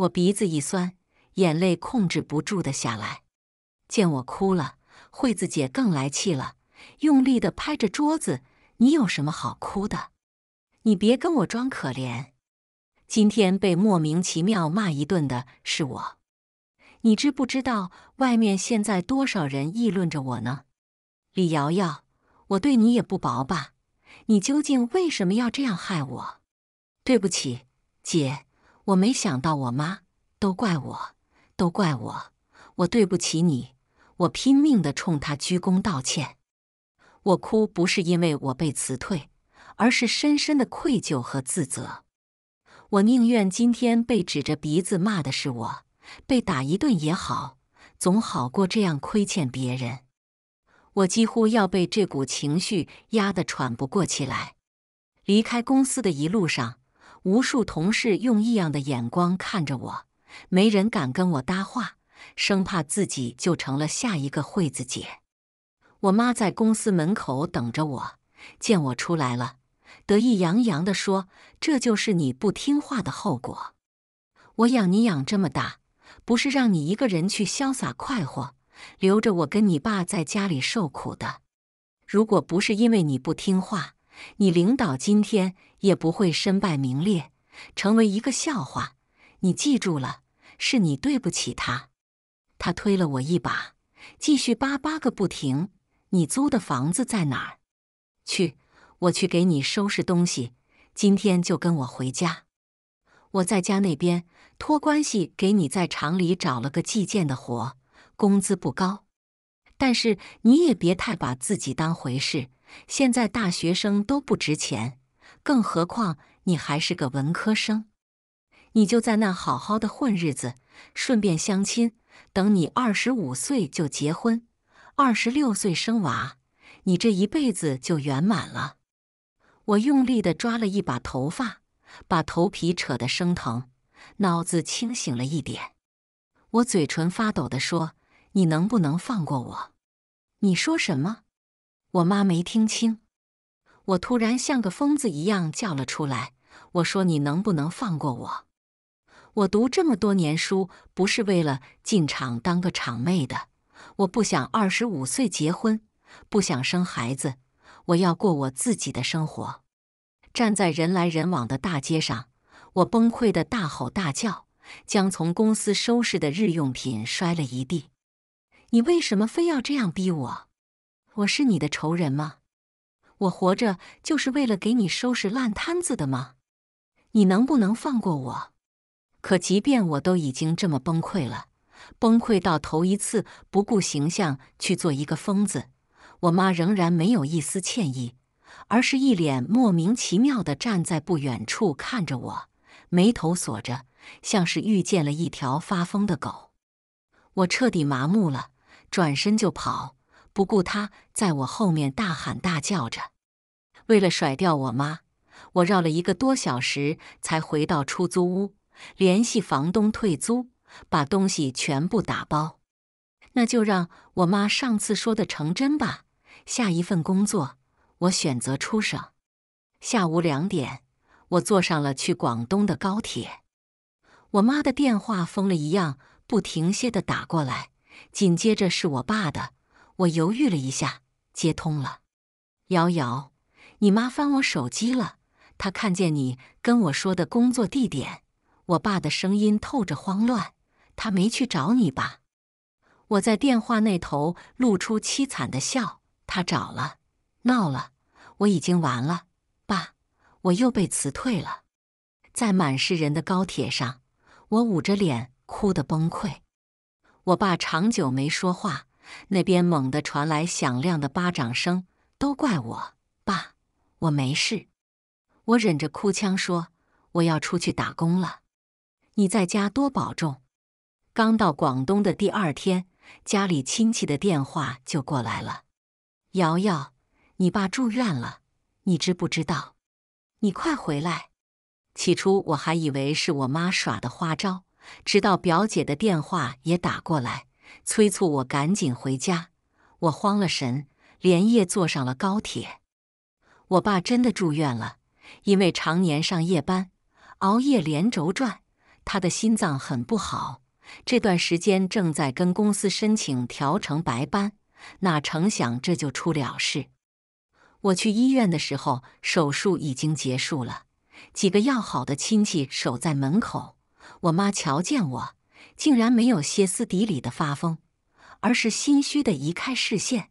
我鼻子一酸，眼泪控制不住的下来。见我哭了，惠子姐更来气了，用力地拍着桌子：“你有什么好哭的？你别跟我装可怜！今天被莫名其妙骂一顿的是我，你知不知道外面现在多少人议论着我呢？李瑶瑶，我对你也不薄吧？你究竟为什么要这样害我？对不起，姐，我没想到，我妈都怪我，都怪我，我对不起你。”我拼命的冲他鞠躬道歉，我哭不是因为我被辞退，而是深深的愧疚和自责。我宁愿今天被指着鼻子骂的是我，被打一顿也好，总好过这样亏欠别人。我几乎要被这股情绪压得喘不过气来。离开公司的一路上，无数同事用异样的眼光看着我，没人敢跟我搭话。生怕自己就成了下一个惠子姐。我妈在公司门口等着我，见我出来了，得意洋洋的说：“这就是你不听话的后果。我养你养这么大，不是让你一个人去潇洒快活，留着我跟你爸在家里受苦的。如果不是因为你不听话，你领导今天也不会身败名裂，成为一个笑话。你记住了，是你对不起他。”他推了我一把，继续叭叭个不停。你租的房子在哪儿？去，我去给你收拾东西。今天就跟我回家。我在家那边托关系给你在厂里找了个计件的活，工资不高，但是你也别太把自己当回事。现在大学生都不值钱，更何况你还是个文科生。你就在那好好的混日子，顺便相亲。等你二十五岁就结婚，二十六岁生娃，你这一辈子就圆满了。我用力的抓了一把头发，把头皮扯得生疼，脑子清醒了一点。我嘴唇发抖的说：“你能不能放过我？”你说什么？我妈没听清。我突然像个疯子一样叫了出来：“我说，你能不能放过我？”我读这么多年书，不是为了进厂当个厂妹的。我不想二十五岁结婚，不想生孩子，我要过我自己的生活。站在人来人往的大街上，我崩溃的大吼大叫，将从公司收拾的日用品摔了一地。你为什么非要这样逼我？我是你的仇人吗？我活着就是为了给你收拾烂摊子的吗？你能不能放过我？可即便我都已经这么崩溃了，崩溃到头一次不顾形象去做一个疯子，我妈仍然没有一丝歉意，而是一脸莫名其妙地站在不远处看着我，眉头锁着，像是遇见了一条发疯的狗。我彻底麻木了，转身就跑，不顾她在我后面大喊大叫着。为了甩掉我妈，我绕了一个多小时才回到出租屋。联系房东退租，把东西全部打包。那就让我妈上次说的成真吧。下一份工作，我选择出省。下午两点，我坐上了去广东的高铁。我妈的电话疯了一样不停歇的打过来，紧接着是我爸的。我犹豫了一下，接通了。瑶瑶，你妈翻我手机了，她看见你跟我说的工作地点。我爸的声音透着慌乱，他没去找你吧？我在电话那头露出凄惨的笑。他找了，闹了，我已经完了，爸，我又被辞退了。在满是人的高铁上，我捂着脸哭得崩溃。我爸长久没说话，那边猛地传来响亮的巴掌声。都怪我，爸，我没事。我忍着哭腔说：“我要出去打工了。”你在家多保重。刚到广东的第二天，家里亲戚的电话就过来了：“瑶瑶，你爸住院了，你知不知道？你快回来！”起初我还以为是我妈耍的花招，直到表姐的电话也打过来，催促我赶紧回家。我慌了神，连夜坐上了高铁。我爸真的住院了，因为常年上夜班，熬夜连轴转。他的心脏很不好，这段时间正在跟公司申请调成白班，哪成想这就出了事。我去医院的时候，手术已经结束了，几个要好的亲戚守在门口。我妈瞧见我，竟然没有歇斯底里的发疯，而是心虚的移开视线，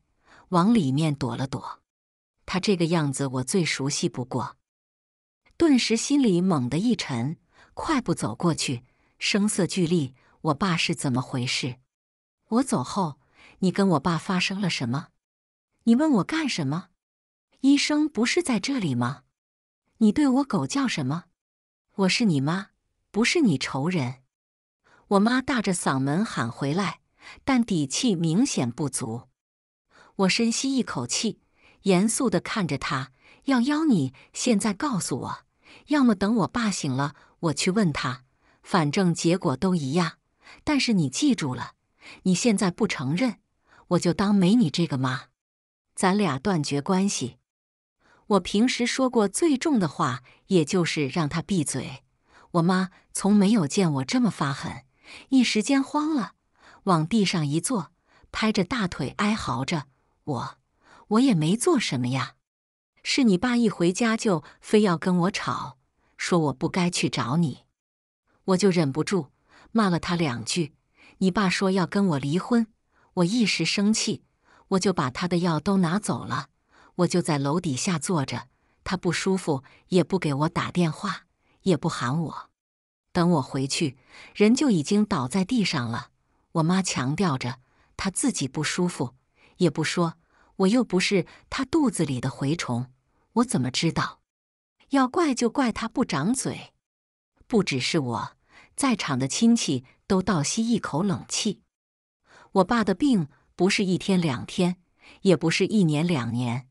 往里面躲了躲。她这个样子，我最熟悉不过，顿时心里猛地一沉。快步走过去，声色俱厉：“我爸是怎么回事？我走后，你跟我爸发生了什么？你问我干什么？医生不是在这里吗？你对我狗叫什么？我是你妈，不是你仇人！”我妈大着嗓门喊回来，但底气明显不足。我深吸一口气，严肃的看着他，要邀你现在告诉我。要么等我爸醒了，我去问他，反正结果都一样。但是你记住了，你现在不承认，我就当没你这个妈，咱俩断绝关系。我平时说过最重的话，也就是让他闭嘴。我妈从没有见我这么发狠，一时间慌了，往地上一坐，拍着大腿哀嚎着：“我，我也没做什么呀。”是你爸一回家就非要跟我吵，说我不该去找你，我就忍不住骂了他两句。你爸说要跟我离婚，我一时生气，我就把他的药都拿走了。我就在楼底下坐着，他不舒服也不给我打电话，也不喊我。等我回去，人就已经倒在地上了。我妈强调着，他自己不舒服也不说，我又不是他肚子里的蛔虫。我怎么知道？要怪就怪他不长嘴。不只是我，在场的亲戚都倒吸一口冷气。我爸的病不是一天两天，也不是一年两年，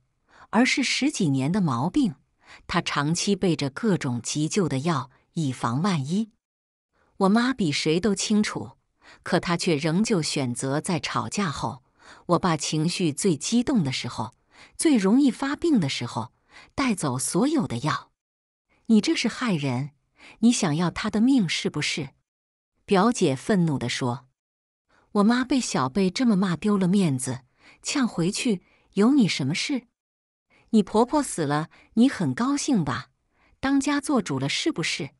而是十几年的毛病。他长期备着各种急救的药，以防万一。我妈比谁都清楚，可她却仍旧选择在吵架后，我爸情绪最激动的时候，最容易发病的时候。带走所有的药，你这是害人！你想要他的命是不是？表姐愤怒地说：“我妈被小贝这么骂，丢了面子，呛回去有你什么事？你婆婆死了，你很高兴吧？当家做主了是不是？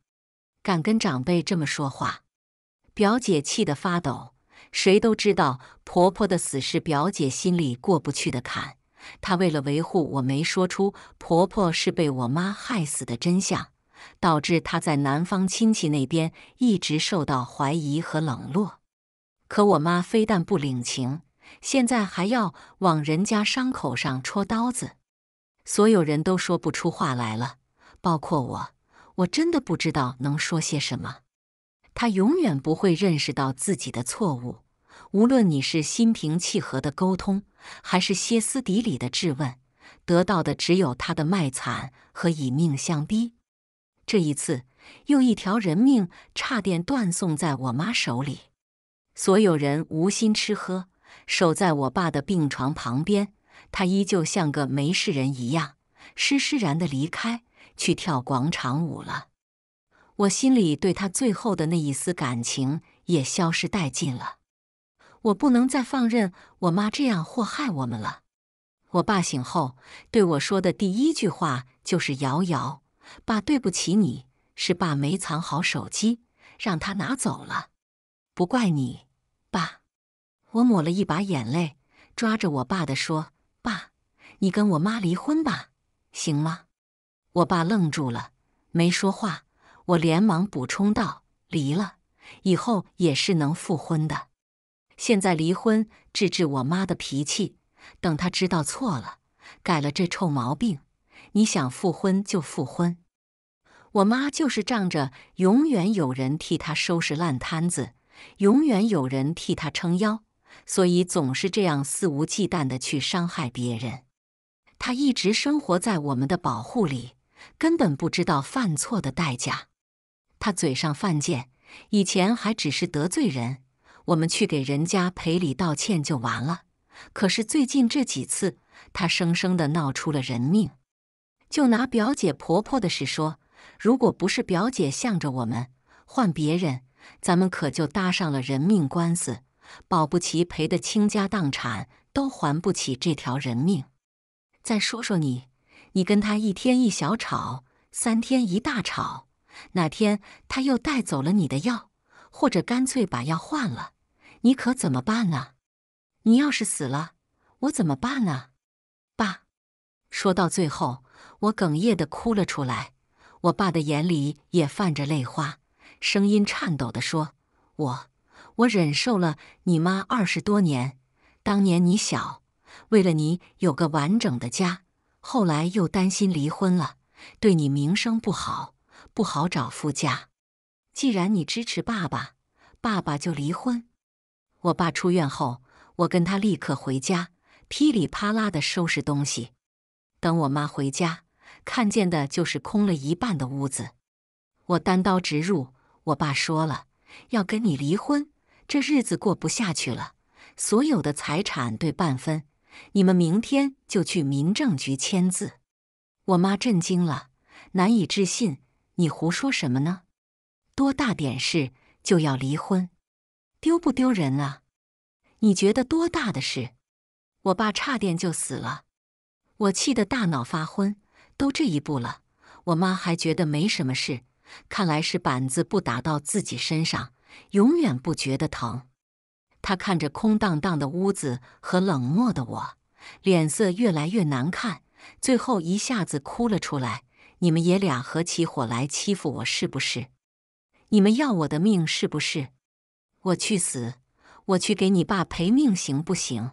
敢跟长辈这么说话？”表姐气得发抖。谁都知道，婆婆的死是表姐心里过不去的坎。他为了维护我，没说出婆婆是被我妈害死的真相，导致他在南方亲戚那边一直受到怀疑和冷落。可我妈非但不领情，现在还要往人家伤口上戳刀子。所有人都说不出话来了，包括我。我真的不知道能说些什么。他永远不会认识到自己的错误，无论你是心平气和的沟通。还是歇斯底里的质问，得到的只有他的卖惨和以命相逼。这一次，又一条人命差点断送在我妈手里。所有人无心吃喝，守在我爸的病床旁边。他依旧像个没事人一样，施施然的离开，去跳广场舞了。我心里对他最后的那一丝感情也消失殆尽了。我不能再放任我妈这样祸害我们了。我爸醒后对我说的第一句话就是：“瑶瑶，爸对不起你，是爸没藏好手机，让他拿走了，不怪你。”爸，我抹了一把眼泪，抓着我爸的说：“爸，你跟我妈离婚吧，行吗？”我爸愣住了，没说话。我连忙补充道：“离了以后也是能复婚的。”现在离婚治治我妈的脾气，等她知道错了，改了这臭毛病，你想复婚就复婚。我妈就是仗着永远有人替她收拾烂摊子，永远有人替她撑腰，所以总是这样肆无忌惮的去伤害别人。她一直生活在我们的保护里，根本不知道犯错的代价。她嘴上犯贱，以前还只是得罪人。我们去给人家赔礼道歉就完了，可是最近这几次，他生生的闹出了人命。就拿表姐婆婆的事说，如果不是表姐向着我们，换别人，咱们可就搭上了人命官司，保不齐赔得倾家荡产都还不起这条人命。再说说你，你跟他一天一小吵，三天一大吵，哪天他又带走了你的药，或者干脆把药换了。你可怎么办呢？你要是死了，我怎么办呢？爸，说到最后，我哽咽的哭了出来。我爸的眼里也泛着泪花，声音颤抖的说：“我我忍受了你妈二十多年，当年你小，为了你有个完整的家，后来又担心离婚了，对你名声不好，不好找夫家。既然你支持爸爸，爸爸就离婚。”我爸出院后，我跟他立刻回家，噼里啪啦的收拾东西。等我妈回家，看见的就是空了一半的屋子。我单刀直入，我爸说了，要跟你离婚，这日子过不下去了，所有的财产对半分，你们明天就去民政局签字。我妈震惊了，难以置信，你胡说什么呢？多大点事就要离婚？丢不丢人啊？你觉得多大的事？我爸差点就死了，我气得大脑发昏。都这一步了，我妈还觉得没什么事。看来是板子不打到自己身上，永远不觉得疼。她看着空荡荡的屋子和冷漠的我，脸色越来越难看，最后一下子哭了出来。你们爷俩合起伙来欺负我，是不是？你们要我的命，是不是？我去死！我去给你爸赔命，行不行？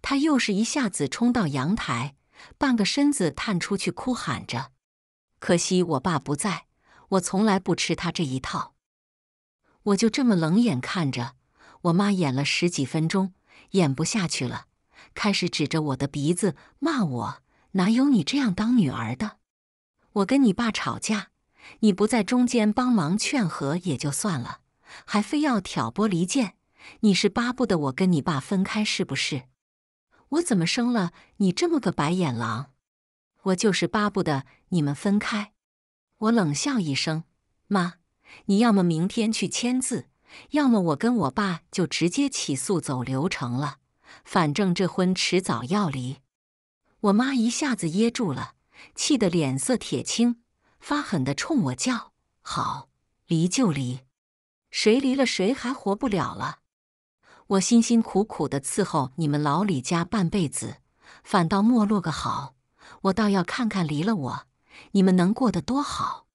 他又是一下子冲到阳台，半个身子探出去，哭喊着：“可惜我爸不在，我从来不吃他这一套。”我就这么冷眼看着我妈演了十几分钟，演不下去了，开始指着我的鼻子骂我：“哪有你这样当女儿的？我跟你爸吵架，你不在中间帮忙劝和也就算了。”还非要挑拨离间，你是巴不得我跟你爸分开是不是？我怎么生了你这么个白眼狼？我就是巴不得你们分开。我冷笑一声：“妈，你要么明天去签字，要么我跟我爸就直接起诉走流程了。反正这婚迟早要离。”我妈一下子噎住了，气得脸色铁青，发狠地冲我叫：“好，离就离。”谁离了谁还活不了了？我辛辛苦苦的伺候你们老李家半辈子，反倒没落个好。我倒要看看离了我，你们能过得多好。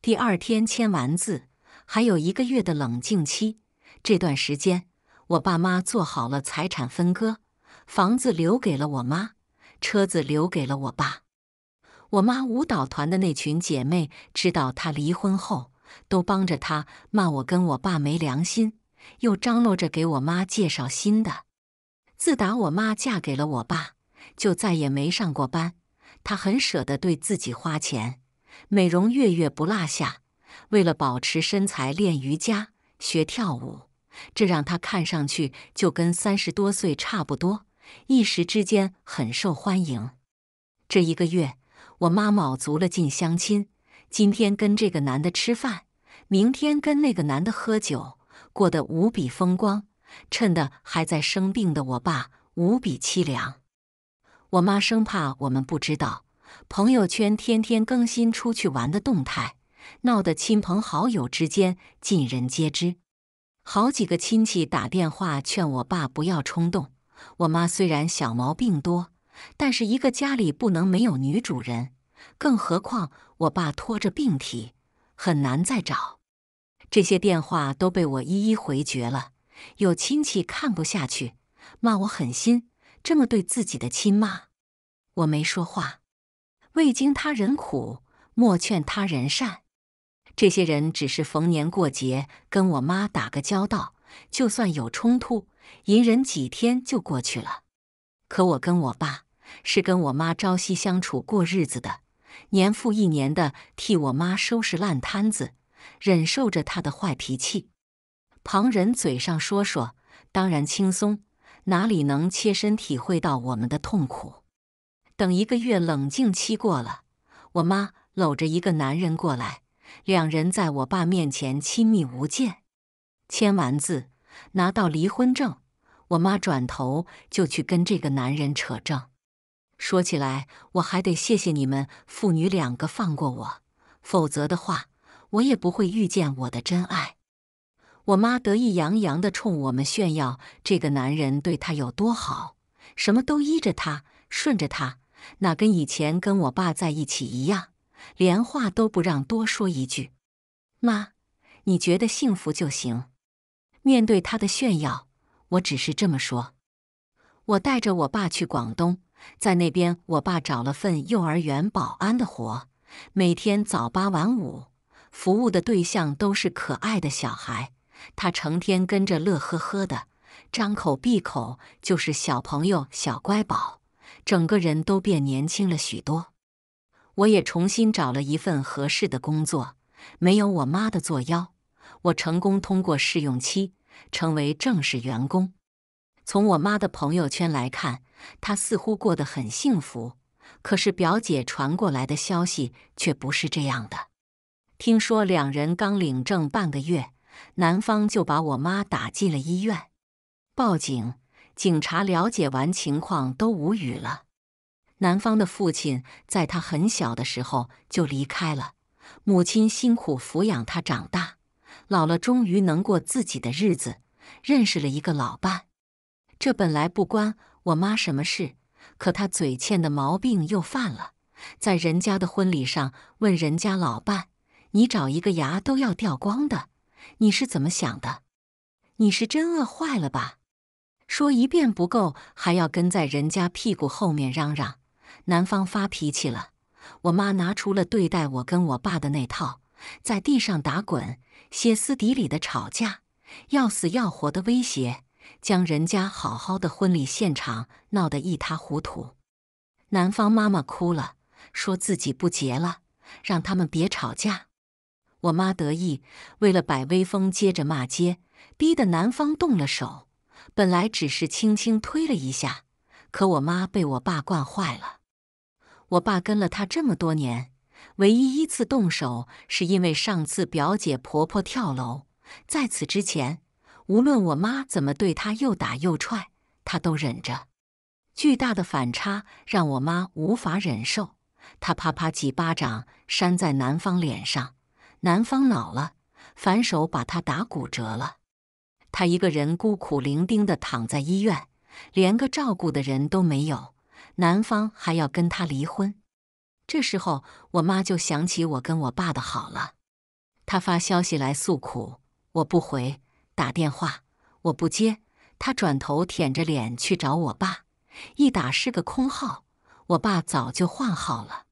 第二天签完字，还有一个月的冷静期。这段时间，我爸妈做好了财产分割，房子留给了我妈，车子留给了我爸。我妈舞蹈团的那群姐妹知道她离婚后。都帮着他骂我跟我爸没良心，又张罗着给我妈介绍新的。自打我妈嫁给了我爸，就再也没上过班。她很舍得对自己花钱，美容月月不落下，为了保持身材练瑜伽、学跳舞，这让她看上去就跟三十多岁差不多，一时之间很受欢迎。这一个月，我妈卯足了劲相亲。今天跟这个男的吃饭，明天跟那个男的喝酒，过得无比风光，衬得还在生病的我爸无比凄凉。我妈生怕我们不知道，朋友圈天天更新出去玩的动态，闹得亲朋好友之间尽人皆知。好几个亲戚打电话劝我爸不要冲动。我妈虽然小毛病多，但是一个家里不能没有女主人。更何况我爸拖着病体，很难再找。这些电话都被我一一回绝了。有亲戚看不下去，骂我狠心，这么对自己的亲妈。我没说话，未经他人苦，莫劝他人善。这些人只是逢年过节跟我妈打个交道，就算有冲突，隐忍几天就过去了。可我跟我爸是跟我妈朝夕相处过日子的。年复一年的替我妈收拾烂摊子，忍受着她的坏脾气。旁人嘴上说说，当然轻松，哪里能切身体会到我们的痛苦？等一个月冷静期过了，我妈搂着一个男人过来，两人在我爸面前亲密无间。签完字，拿到离婚证，我妈转头就去跟这个男人扯证。说起来，我还得谢谢你们父女两个放过我，否则的话，我也不会遇见我的真爱。我妈得意洋洋的冲我们炫耀这个男人对她有多好，什么都依着她，顺着她，哪跟以前跟我爸在一起一样，连话都不让多说一句。妈，你觉得幸福就行。面对他的炫耀，我只是这么说。我带着我爸去广东。在那边，我爸找了份幼儿园保安的活，每天早八晚五，服务的对象都是可爱的小孩。他成天跟着乐呵呵的，张口闭口就是小朋友、小乖宝，整个人都变年轻了许多。我也重新找了一份合适的工作，没有我妈的作妖，我成功通过试用期，成为正式员工。从我妈的朋友圈来看。他似乎过得很幸福，可是表姐传过来的消息却不是这样的。听说两人刚领证半个月，男方就把我妈打进了医院，报警。警察了解完情况都无语了。男方的父亲在他很小的时候就离开了，母亲辛苦抚养他长大，老了终于能过自己的日子，认识了一个老伴。这本来不关。我妈什么事？可她嘴欠的毛病又犯了，在人家的婚礼上问人家老伴：“你找一个牙都要掉光的，你是怎么想的？你是真饿坏了吧？”说一遍不够，还要跟在人家屁股后面嚷嚷。男方发脾气了，我妈拿出了对待我跟我爸的那套，在地上打滚，歇斯底里的吵架，要死要活的威胁。将人家好好的婚礼现场闹得一塌糊涂，男方妈妈哭了，说自己不结了，让他们别吵架。我妈得意，为了摆威风，接着骂街，逼得男方动了手。本来只是轻轻推了一下，可我妈被我爸惯坏了。我爸跟了她这么多年，唯一一次动手是因为上次表姐婆婆跳楼，在此之前。无论我妈怎么对他，又打又踹，他都忍着。巨大的反差让我妈无法忍受，她啪啪几巴掌扇在男方脸上，男方恼了，反手把他打骨折了。他一个人孤苦伶仃的躺在医院，连个照顾的人都没有，男方还要跟他离婚。这时候，我妈就想起我跟我爸的好了，她发消息来诉苦，我不回。打电话，我不接。他转头舔着脸去找我爸，一打是个空号。我爸早就换号了。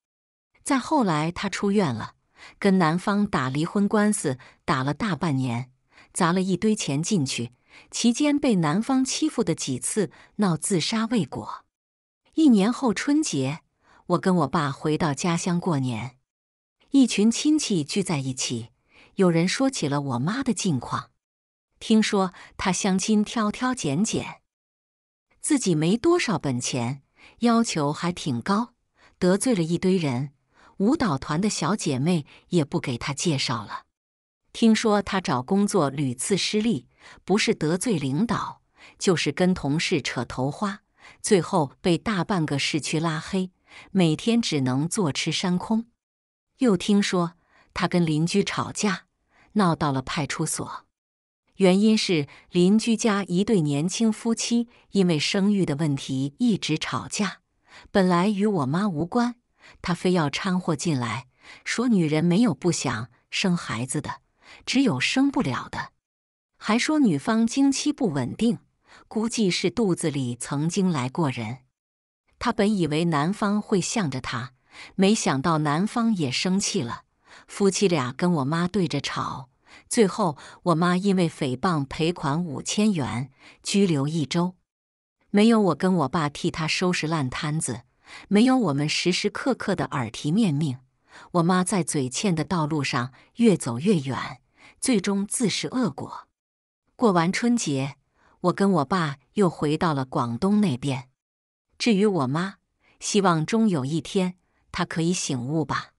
再后来，他出院了，跟男方打离婚官司，打了大半年，砸了一堆钱进去，期间被男方欺负的几次闹自杀未果。一年后春节，我跟我爸回到家乡过年，一群亲戚聚在一起，有人说起了我妈的近况。听说他相亲挑挑拣拣，自己没多少本钱，要求还挺高，得罪了一堆人。舞蹈团的小姐妹也不给他介绍了。听说他找工作屡次失利，不是得罪领导，就是跟同事扯头花，最后被大半个市区拉黑，每天只能坐吃山空。又听说他跟邻居吵架，闹到了派出所。原因是邻居家一对年轻夫妻因为生育的问题一直吵架，本来与我妈无关，她非要掺和进来，说女人没有不想生孩子的，只有生不了的，还说女方经期不稳定，估计是肚子里曾经来过人。她本以为男方会向着她，没想到男方也生气了，夫妻俩跟我妈对着吵。最后，我妈因为诽谤赔款五千元，拘留一周。没有我跟我爸替她收拾烂摊子，没有我们时时刻刻的耳提面命，我妈在嘴欠的道路上越走越远，最终自食恶果。过完春节，我跟我爸又回到了广东那边。至于我妈，希望终有一天她可以醒悟吧。